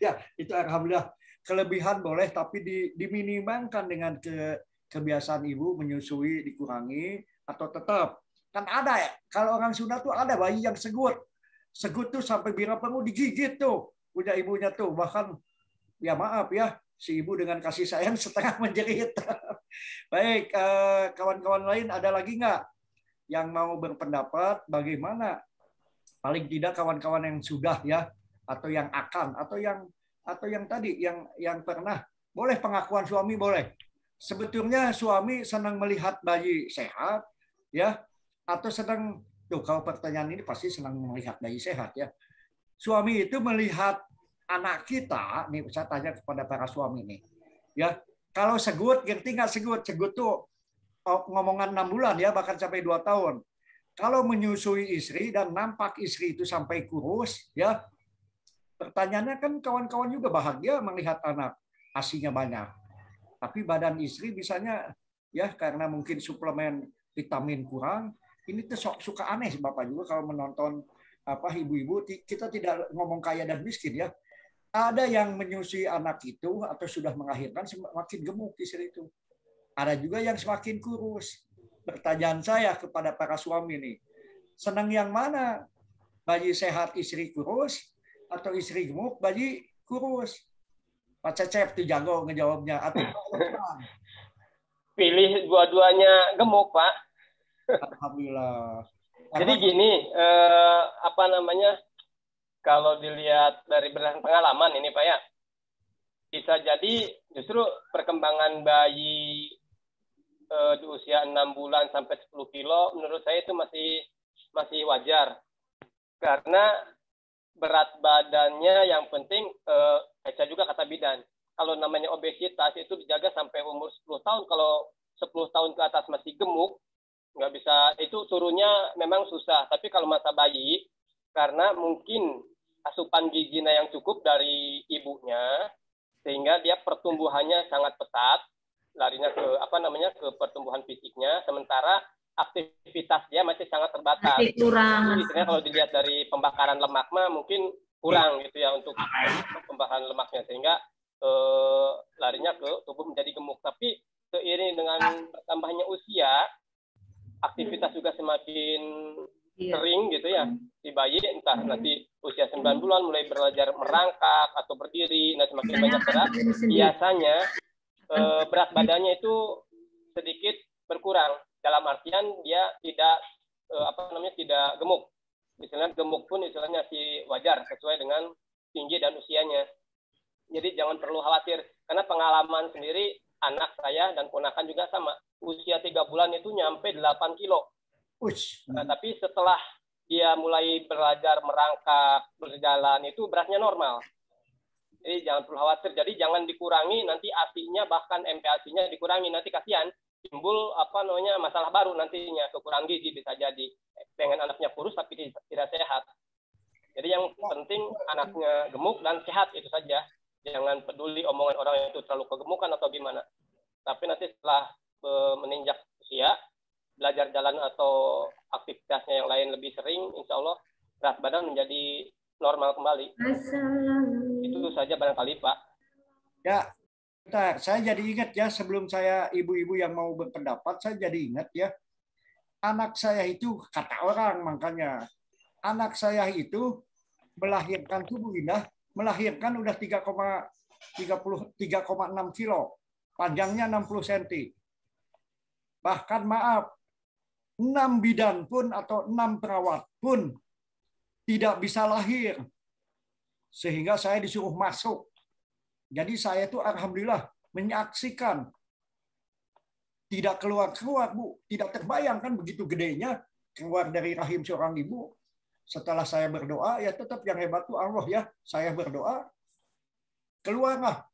ya itu alhamdulillah kelebihan boleh tapi di, diminimalkan dengan ke, kebiasaan ibu menyusui dikurangi atau tetap kan ada ya kalau orang Sunda tuh ada bayi yang segut segut tuh sampai birang penuh digigit tuh punya ibunya tuh bahkan ya maaf ya si ibu dengan kasih sayang (laughs) setengah menjerit (laughs) baik eh, kawan-kawan lain ada lagi nggak yang mau berpendapat bagaimana paling tidak kawan-kawan yang sudah ya atau yang akan atau yang atau yang tadi yang yang pernah boleh pengakuan suami boleh sebetulnya suami senang melihat bayi sehat ya atau senang tuh kalau pertanyaan ini pasti senang melihat bayi sehat ya suami itu melihat anak kita nih saya tanya kepada para suami nih ya kalau segut ngerti nggak segut segut tuh oh, ngomongan enam bulan ya bahkan sampai dua tahun kalau menyusui istri dan nampak istri itu sampai kurus, ya pertanyaannya kan kawan-kawan juga bahagia melihat anak asinya banyak. Tapi badan istri misalnya ya karena mungkin suplemen vitamin kurang, ini tuh sok suka aneh Bapak juga kalau menonton apa ibu-ibu kita tidak ngomong kaya dan miskin ya. Ada yang menyusui anak itu atau sudah mengakhirkan semakin gemuk istri itu. Ada juga yang semakin kurus pertanyaan saya kepada para suami nih, senang yang mana? Bayi sehat istri kurus atau istri gemuk bayi kurus? Pak Cecep tuh jago ngejawabnya. Atau (laughs) Pilih dua-duanya gemuk, Pak. Alhamdulillah. Jadi gini, eh, apa namanya, kalau dilihat dari berdasarkan pengalaman ini Pak ya, bisa jadi justru perkembangan bayi uh, di usia enam bulan sampai 10 kilo menurut saya itu masih masih wajar karena berat badannya yang penting uh, eh, saya juga kata bidan kalau namanya obesitas itu dijaga sampai umur 10 tahun kalau 10 tahun ke atas masih gemuk nggak bisa itu turunnya memang susah tapi kalau masa bayi karena mungkin asupan gizinya yang cukup dari ibunya sehingga dia pertumbuhannya sangat pesat larinya ke apa namanya ke pertumbuhan fisiknya sementara aktivitas dia masih sangat terbatas. Masih kurang. Jadi, kalau dilihat dari pembakaran lemak mah mungkin kurang gitu ya untuk pembakaran lemaknya sehingga eh, larinya ke tubuh menjadi gemuk. Tapi seiring dengan bertambahnya usia, aktivitas juga semakin iya. gitu ya Di hmm. bayi entah hmm. nanti usia 9 bulan mulai belajar merangkak atau berdiri nah semakin banyak berat biasanya eh, berat badannya itu sedikit berkurang dalam artian dia tidak eh, apa namanya tidak gemuk misalnya gemuk pun istilahnya si wajar sesuai dengan tinggi dan usianya jadi jangan perlu khawatir karena pengalaman sendiri anak saya dan ponakan juga sama usia tiga bulan itu nyampe 8 kilo Ush. Nah, tapi setelah dia mulai belajar merangkak berjalan itu beratnya normal jadi jangan perlu khawatir. Jadi jangan dikurangi nanti asinya bahkan MPASI-nya dikurangi nanti kasihan timbul apa namanya masalah baru nantinya kekurangan gizi bisa jadi pengen anaknya kurus tapi tidak sehat. Jadi yang penting anaknya gemuk dan sehat itu saja. Jangan peduli omongan orang itu terlalu kegemukan atau gimana. Tapi nanti setelah e, meninjak usia, belajar jalan atau aktivitasnya yang lain lebih sering, insya Allah berat badan menjadi normal kembali. Assalamualaikum. Itu saja barangkali Pak. Ya, bentar. Saya jadi ingat ya sebelum saya ibu-ibu yang mau berpendapat, saya jadi ingat ya. Anak saya itu kata orang makanya anak saya itu melahirkan tubuh indah, melahirkan udah 3,6 kilo, panjangnya 60 cm. Bahkan maaf, enam bidan pun atau enam perawat pun tidak bisa lahir sehingga saya disuruh masuk. Jadi saya itu alhamdulillah menyaksikan tidak keluar-keluar, Bu. Tidak terbayang kan begitu gedenya keluar dari rahim seorang ibu. Setelah saya berdoa, ya tetap yang hebat tuh Allah ya. Saya berdoa, keluarlah.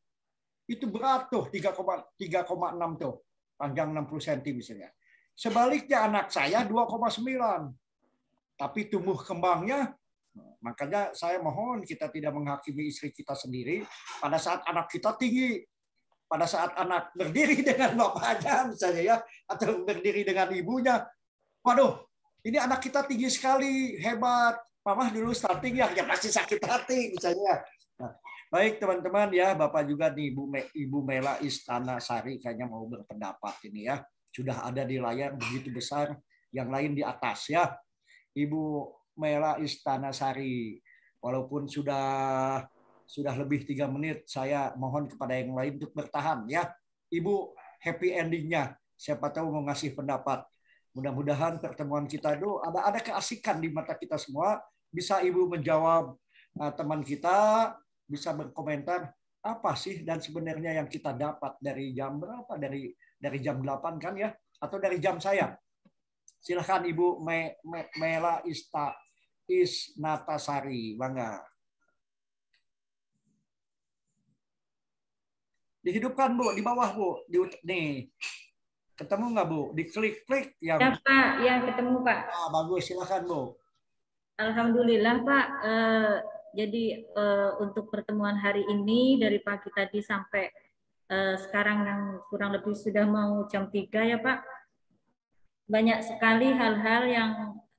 Itu berat tuh 3,6 tuh. Panjang 60 cm misalnya. Sebaliknya anak saya 2,9. Tapi tumbuh kembangnya Makanya saya mohon kita tidak menghakimi istri kita sendiri pada saat anak kita tinggi, pada saat anak berdiri (laughs) dengan bapaknya misalnya ya, atau berdiri dengan ibunya. Waduh, ini anak kita tinggi sekali, hebat. Mama dulu starting ya, ya pasti sakit hati misalnya. Nah, baik teman-teman ya, Bapak juga nih Ibu, Ibu Mela Istana Sari kayaknya mau berpendapat ini ya. Sudah ada di layar begitu besar, yang lain di atas ya. Ibu Mela Istana Sari. Walaupun sudah sudah lebih tiga menit, saya mohon kepada yang lain untuk bertahan ya. Ibu happy endingnya. Siapa tahu mau ngasih pendapat. Mudah-mudahan pertemuan kita itu ada ada keasikan di mata kita semua. Bisa ibu menjawab uh, teman kita, bisa berkomentar apa sih dan sebenarnya yang kita dapat dari jam berapa dari dari jam 8 kan ya atau dari jam saya. Silahkan Ibu Me, Me, Mela Ista Is Natasari. Bangga. Dihidupkan, Bu. Di bawah, Bu. Di, nih. Ketemu nggak, Bu? Diklik-klik. yang. ya, Pak. Ya, ketemu, Pak. Ah, bagus. Silakan, Bu. Alhamdulillah, Pak. Uh, jadi uh, untuk pertemuan hari ini dari pagi tadi sampai uh, sekarang yang kurang lebih sudah mau jam 3 ya Pak. Banyak sekali hal-hal yang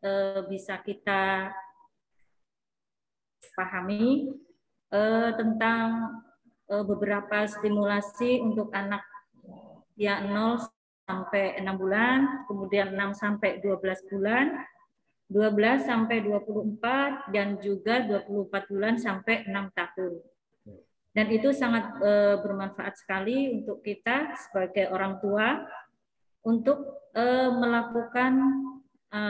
eh, bisa kita pahami eh, tentang eh, beberapa stimulasi untuk anak ya 0 sampai 6 bulan, kemudian 6 sampai 12 bulan, 12 sampai 24 dan juga 24 bulan sampai 6 tahun. Dan itu sangat e, bermanfaat sekali untuk kita sebagai orang tua untuk e, melakukan e,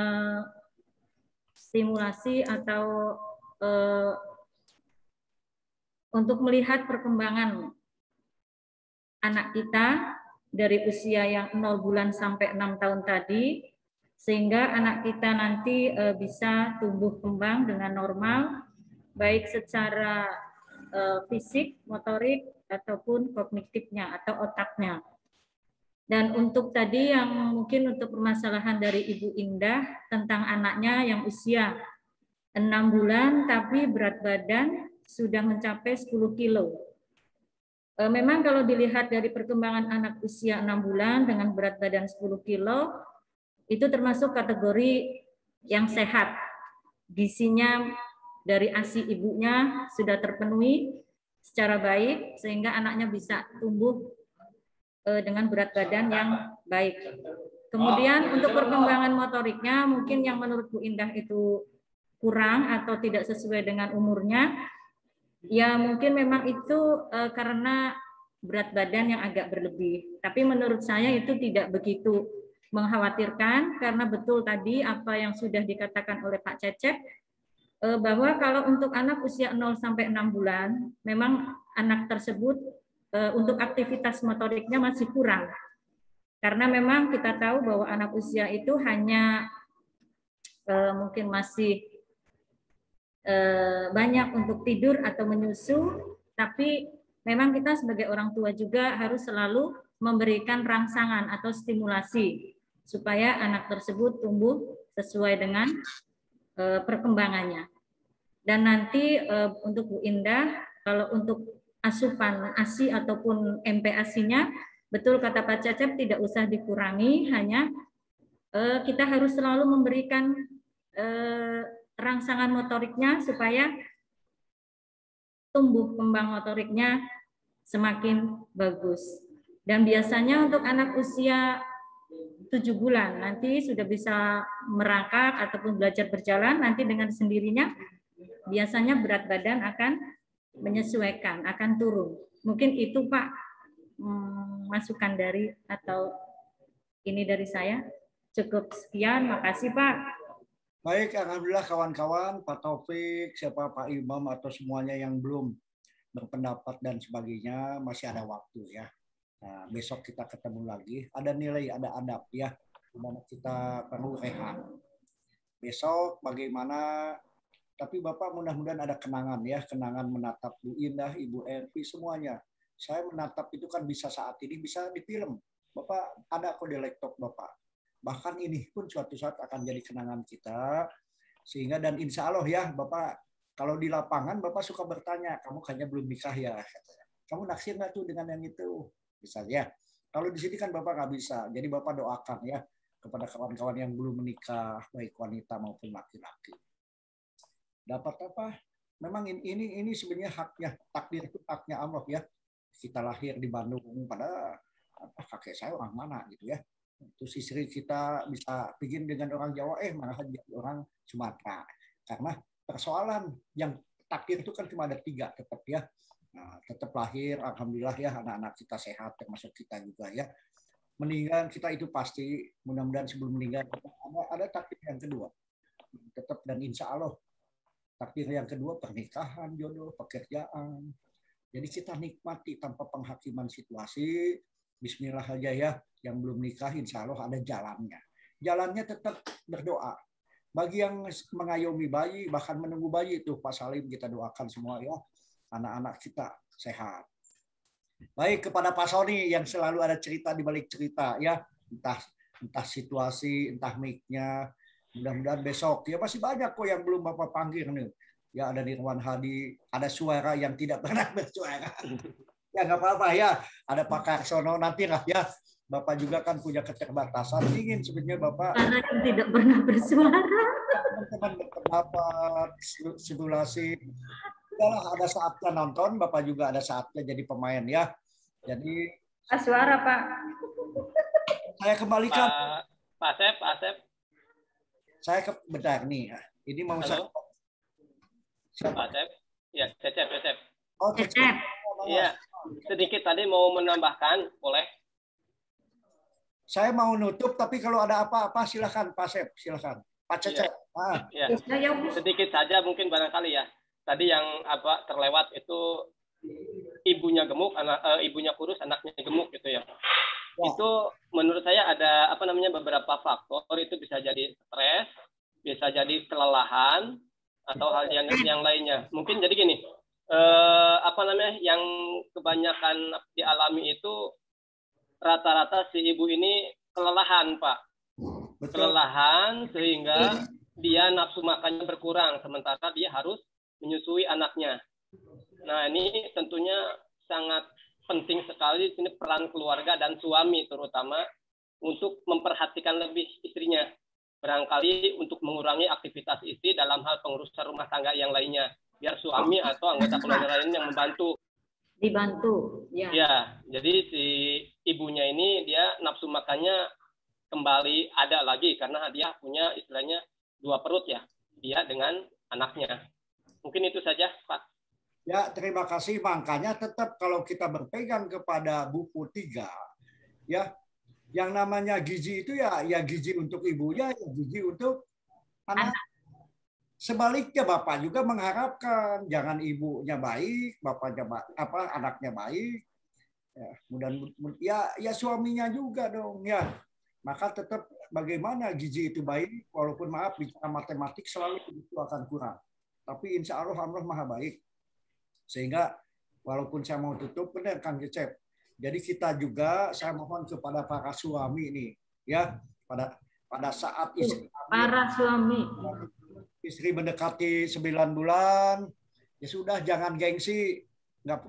stimulasi atau eh, untuk melihat perkembangan anak kita dari usia yang 0 bulan sampai 6 tahun tadi sehingga anak kita nanti eh, bisa tumbuh kembang dengan normal baik secara eh, fisik, motorik ataupun kognitifnya atau otaknya. Dan untuk tadi yang mungkin untuk permasalahan dari Ibu Indah tentang anaknya yang usia 6 bulan tapi berat badan sudah mencapai 10 kilo. E, memang kalau dilihat dari perkembangan anak usia 6 bulan dengan berat badan 10 kilo, itu termasuk kategori yang sehat. Gisinya dari ASI ibunya sudah terpenuhi secara baik sehingga anaknya bisa tumbuh Eh, dengan berat badan yang baik. Kemudian oh. untuk perkembangan motoriknya mungkin yang menurut Bu Indah itu kurang atau tidak sesuai dengan umurnya, ya mungkin memang itu eh, karena berat badan yang agak berlebih. Tapi menurut saya itu tidak begitu mengkhawatirkan karena betul tadi apa yang sudah dikatakan oleh Pak Cecep eh, bahwa kalau untuk anak usia 0 sampai 6 bulan memang anak tersebut Eh, untuk aktivitas motoriknya masih kurang. Karena memang kita tahu bahwa anak usia itu hanya eh, mungkin masih eh, banyak untuk tidur atau menyusu, tapi memang kita sebagai orang tua juga harus selalu memberikan rangsangan atau stimulasi supaya anak tersebut tumbuh sesuai dengan perkembangannya. Dan nanti untuk Bu Indah, kalau untuk asupan ASI ataupun MPASI-nya betul kata Pak Cecep tidak usah dikurangi hanya eh, kita harus selalu memberikan eh, rangsangan motoriknya supaya tumbuh kembang motoriknya semakin bagus. Dan biasanya untuk anak usia 7 bulan nanti sudah bisa merangkak ataupun belajar berjalan nanti dengan sendirinya biasanya berat badan akan menyesuaikan akan turun. Mungkin itu Pak mm, masukan dari atau ini dari saya. Cukup sekian, makasih Pak. Baik, alhamdulillah kawan-kawan, Pak Taufik, siapa Pak Imam atau semuanya yang belum berpendapat dan sebagainya masih ada waktu ya. Nah, besok kita ketemu lagi. Ada nilai, ada adab ya. Dimana kita perlu rehat. Besok bagaimana tapi Bapak mudah-mudahan ada kenangan ya, kenangan menatap Bu Indah, Ibu Envi, semuanya. Saya menatap itu kan bisa saat ini, bisa di film. Bapak ada kok di laptop Bapak. Bahkan ini pun suatu saat akan jadi kenangan kita. Sehingga dan insya Allah ya Bapak, kalau di lapangan Bapak suka bertanya, kamu hanya belum nikah ya. Kamu naksir nggak tuh dengan yang itu? Bisa ya. Kalau di sini kan Bapak nggak bisa. Jadi Bapak doakan ya kepada kawan-kawan yang belum menikah, baik wanita maupun laki-laki dapat apa? Memang ini ini, sebenarnya haknya takdir itu haknya Allah ya. Kita lahir di Bandung pada apa, kakek saya orang mana gitu ya. Itu istri kita bisa bikin dengan orang Jawa eh malah jadi orang Sumatera. Karena persoalan yang takdir itu kan cuma ada tiga tetap ya. Nah, tetap lahir, alhamdulillah ya anak-anak kita sehat termasuk kita juga ya. Meninggal kita itu pasti mudah-mudahan sebelum meninggal ada ada takdir yang kedua tetap dan insya Allah tapi yang kedua pernikahan, jodoh, pekerjaan. Jadi kita nikmati tanpa penghakiman situasi. Bismillah aja ya. Yang belum nikah insya Allah ada jalannya. Jalannya tetap berdoa. Bagi yang mengayomi bayi, bahkan menunggu bayi itu Pak Salim kita doakan semua ya. Anak-anak kita sehat. Baik kepada Pak Sony yang selalu ada cerita di balik cerita ya. Entah entah situasi, entah miknya. Mudah-mudahan besok ya masih banyak kok yang belum Bapak panggil nih. Ya ada Nirwan Hadi, ada suara yang tidak pernah (laughs) bersuara. ya nggak apa-apa ya. Ada Pak Karsono nanti lah ya. Bapak juga kan punya keterbatasan. Ingin sebenarnya Bapak karena yang tidak pernah bersuara. Teman-teman berpendapat, simulasi. adalah ya ada saatnya nonton, Bapak juga ada saatnya jadi pemain ya. Jadi ah, suara Pak. Saya kembalikan. Pak, Asep, Pak Asep saya ke bentar nih. Ini mau Halo? saya. Siapa? Cep. Ya, Cecep, Cecep. Oh, Cecep. Oh, iya. Sedikit tadi mau menambahkan, boleh? Saya mau nutup, tapi kalau ada apa-apa silahkan Pak Cep, silahkan. Pak Cecep. Iya. Ah. Iya. Ya. Ah. Ya. Sedikit saja mungkin barangkali ya. Tadi yang apa terlewat itu ibunya gemuk, anak uh, ibunya kurus, anaknya gemuk gitu ya. Wow. Ya. Itu menurut saya ada apa namanya beberapa faktor itu bisa jadi stres, bisa jadi kelelahan atau hal yang yang lainnya. Mungkin jadi gini, eh, apa namanya yang kebanyakan dialami itu rata-rata si ibu ini kelelahan pak, Betul. kelelahan sehingga iya. dia nafsu makannya berkurang sementara dia harus menyusui anaknya. Nah, ini tentunya sangat penting sekali di sini peran keluarga dan suami terutama untuk memperhatikan lebih istrinya. Barangkali untuk mengurangi aktivitas istri dalam hal pengurusan rumah tangga yang lainnya. Biar suami atau anggota keluarga lain yang membantu. Dibantu, ya. Ya, jadi si ibunya ini dia nafsu makannya kembali ada lagi karena dia punya istilahnya dua perut ya. Dia dengan anaknya. Mungkin itu saja, Pak. Ya, terima kasih. Makanya tetap kalau kita berpegang kepada buku tiga, ya, yang namanya gizi itu ya, ya gizi untuk ibunya, ya gizi untuk anak. anak. Sebaliknya bapak juga mengharapkan jangan ibunya baik, bapaknya apa anaknya baik, ya, mudah ya ya suaminya juga dong ya. Maka tetap bagaimana gizi itu baik, walaupun maaf bicara matematik selalu itu akan kurang. Tapi insya Allah Allah maha baik sehingga walaupun saya mau tutup, benar Kang Cecep. Jadi kita juga saya mohon kepada para suami ini ya pada pada saat iya, istri para suami istri mendekati 9 bulan ya sudah jangan gengsi nggak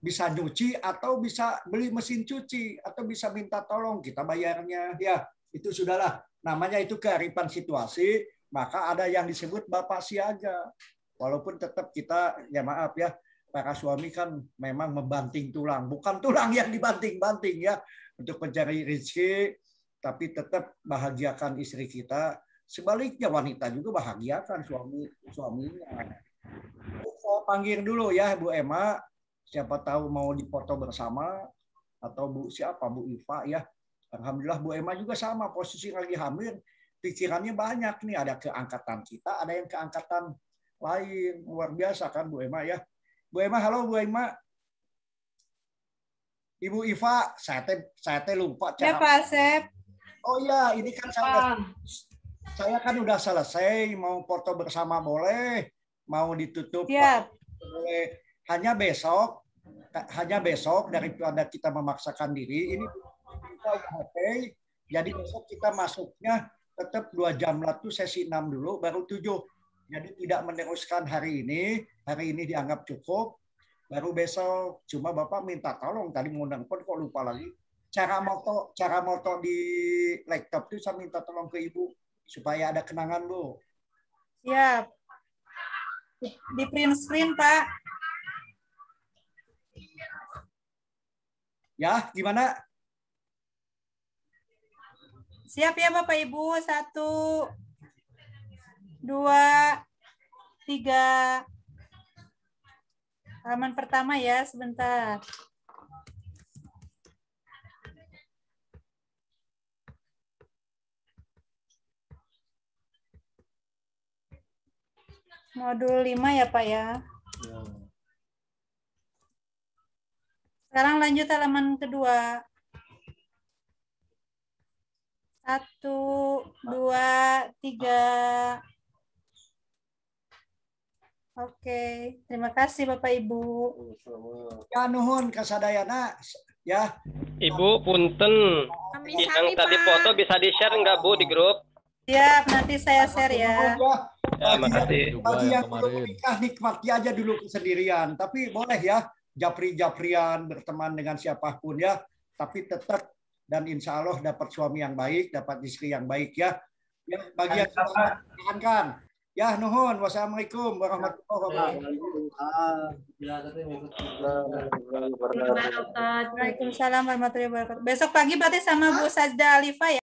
bisa nyuci atau bisa beli mesin cuci atau bisa minta tolong kita bayarnya ya itu sudahlah namanya itu kearifan situasi maka ada yang disebut bapak siaga walaupun tetap kita ya maaf ya para suami kan memang membanting tulang, bukan tulang yang dibanting-banting ya untuk mencari rezeki, tapi tetap bahagiakan istri kita. Sebaliknya wanita juga bahagiakan suami suaminya. Saya panggil dulu ya Bu Emma, siapa tahu mau dipoto bersama atau Bu siapa Bu Iva ya. Alhamdulillah Bu Emma juga sama posisi lagi hamil, pikirannya banyak nih ada keangkatan kita, ada yang keangkatan lain luar biasa kan Bu Emma ya Bu Emma, halo Bu Emma. Ibu Iva, saya teh saya teh lupa. Ya Pak Asep. Oh iya, ini kan saya udah, saya kan udah selesai mau foto bersama boleh, mau ditutup ya. boleh. Hanya besok, hanya besok daripada kita memaksakan diri. Ini kita HP, jadi besok kita masuknya tetap dua jam lalu sesi 6 dulu, baru 7. Jadi tidak meneruskan hari ini, hari ini dianggap cukup, baru besok cuma Bapak minta tolong tadi mengundang pun kok lupa lagi. Cara moto cara moto di laptop itu saya minta tolong ke Ibu supaya ada kenangan, Bu. Siap. Di print screen, Pak. Ya, gimana? Siap ya Bapak Ibu. Satu, dua, tiga. Halaman pertama ya, sebentar. Modul 5 ya Pak ya. Sekarang lanjut halaman kedua. Satu, dua, tiga, Oke, terima kasih Bapak Ibu. Ya nuhun kasadayana ya. Ibu punten. Kami yang tadi Pak. foto bisa di-share enggak Bu di grup? Ya, nanti saya share ya. Ya, makasih. Bagi yang belum menikah nikmati aja dulu kesendirian, tapi boleh ya japri-japrian berteman dengan siapapun ya, tapi tetap dan insya Allah dapat suami yang baik, dapat istri yang baik ya. Ya, bagi yang sudah kan Ya, nuhun. Wassalamualaikum warahmatullahi ya, wabarakatuh. Waalaikumsalam warahmatullahi wabarakatuh. Besok pagi berarti sama Bu Sajda Alifa ya?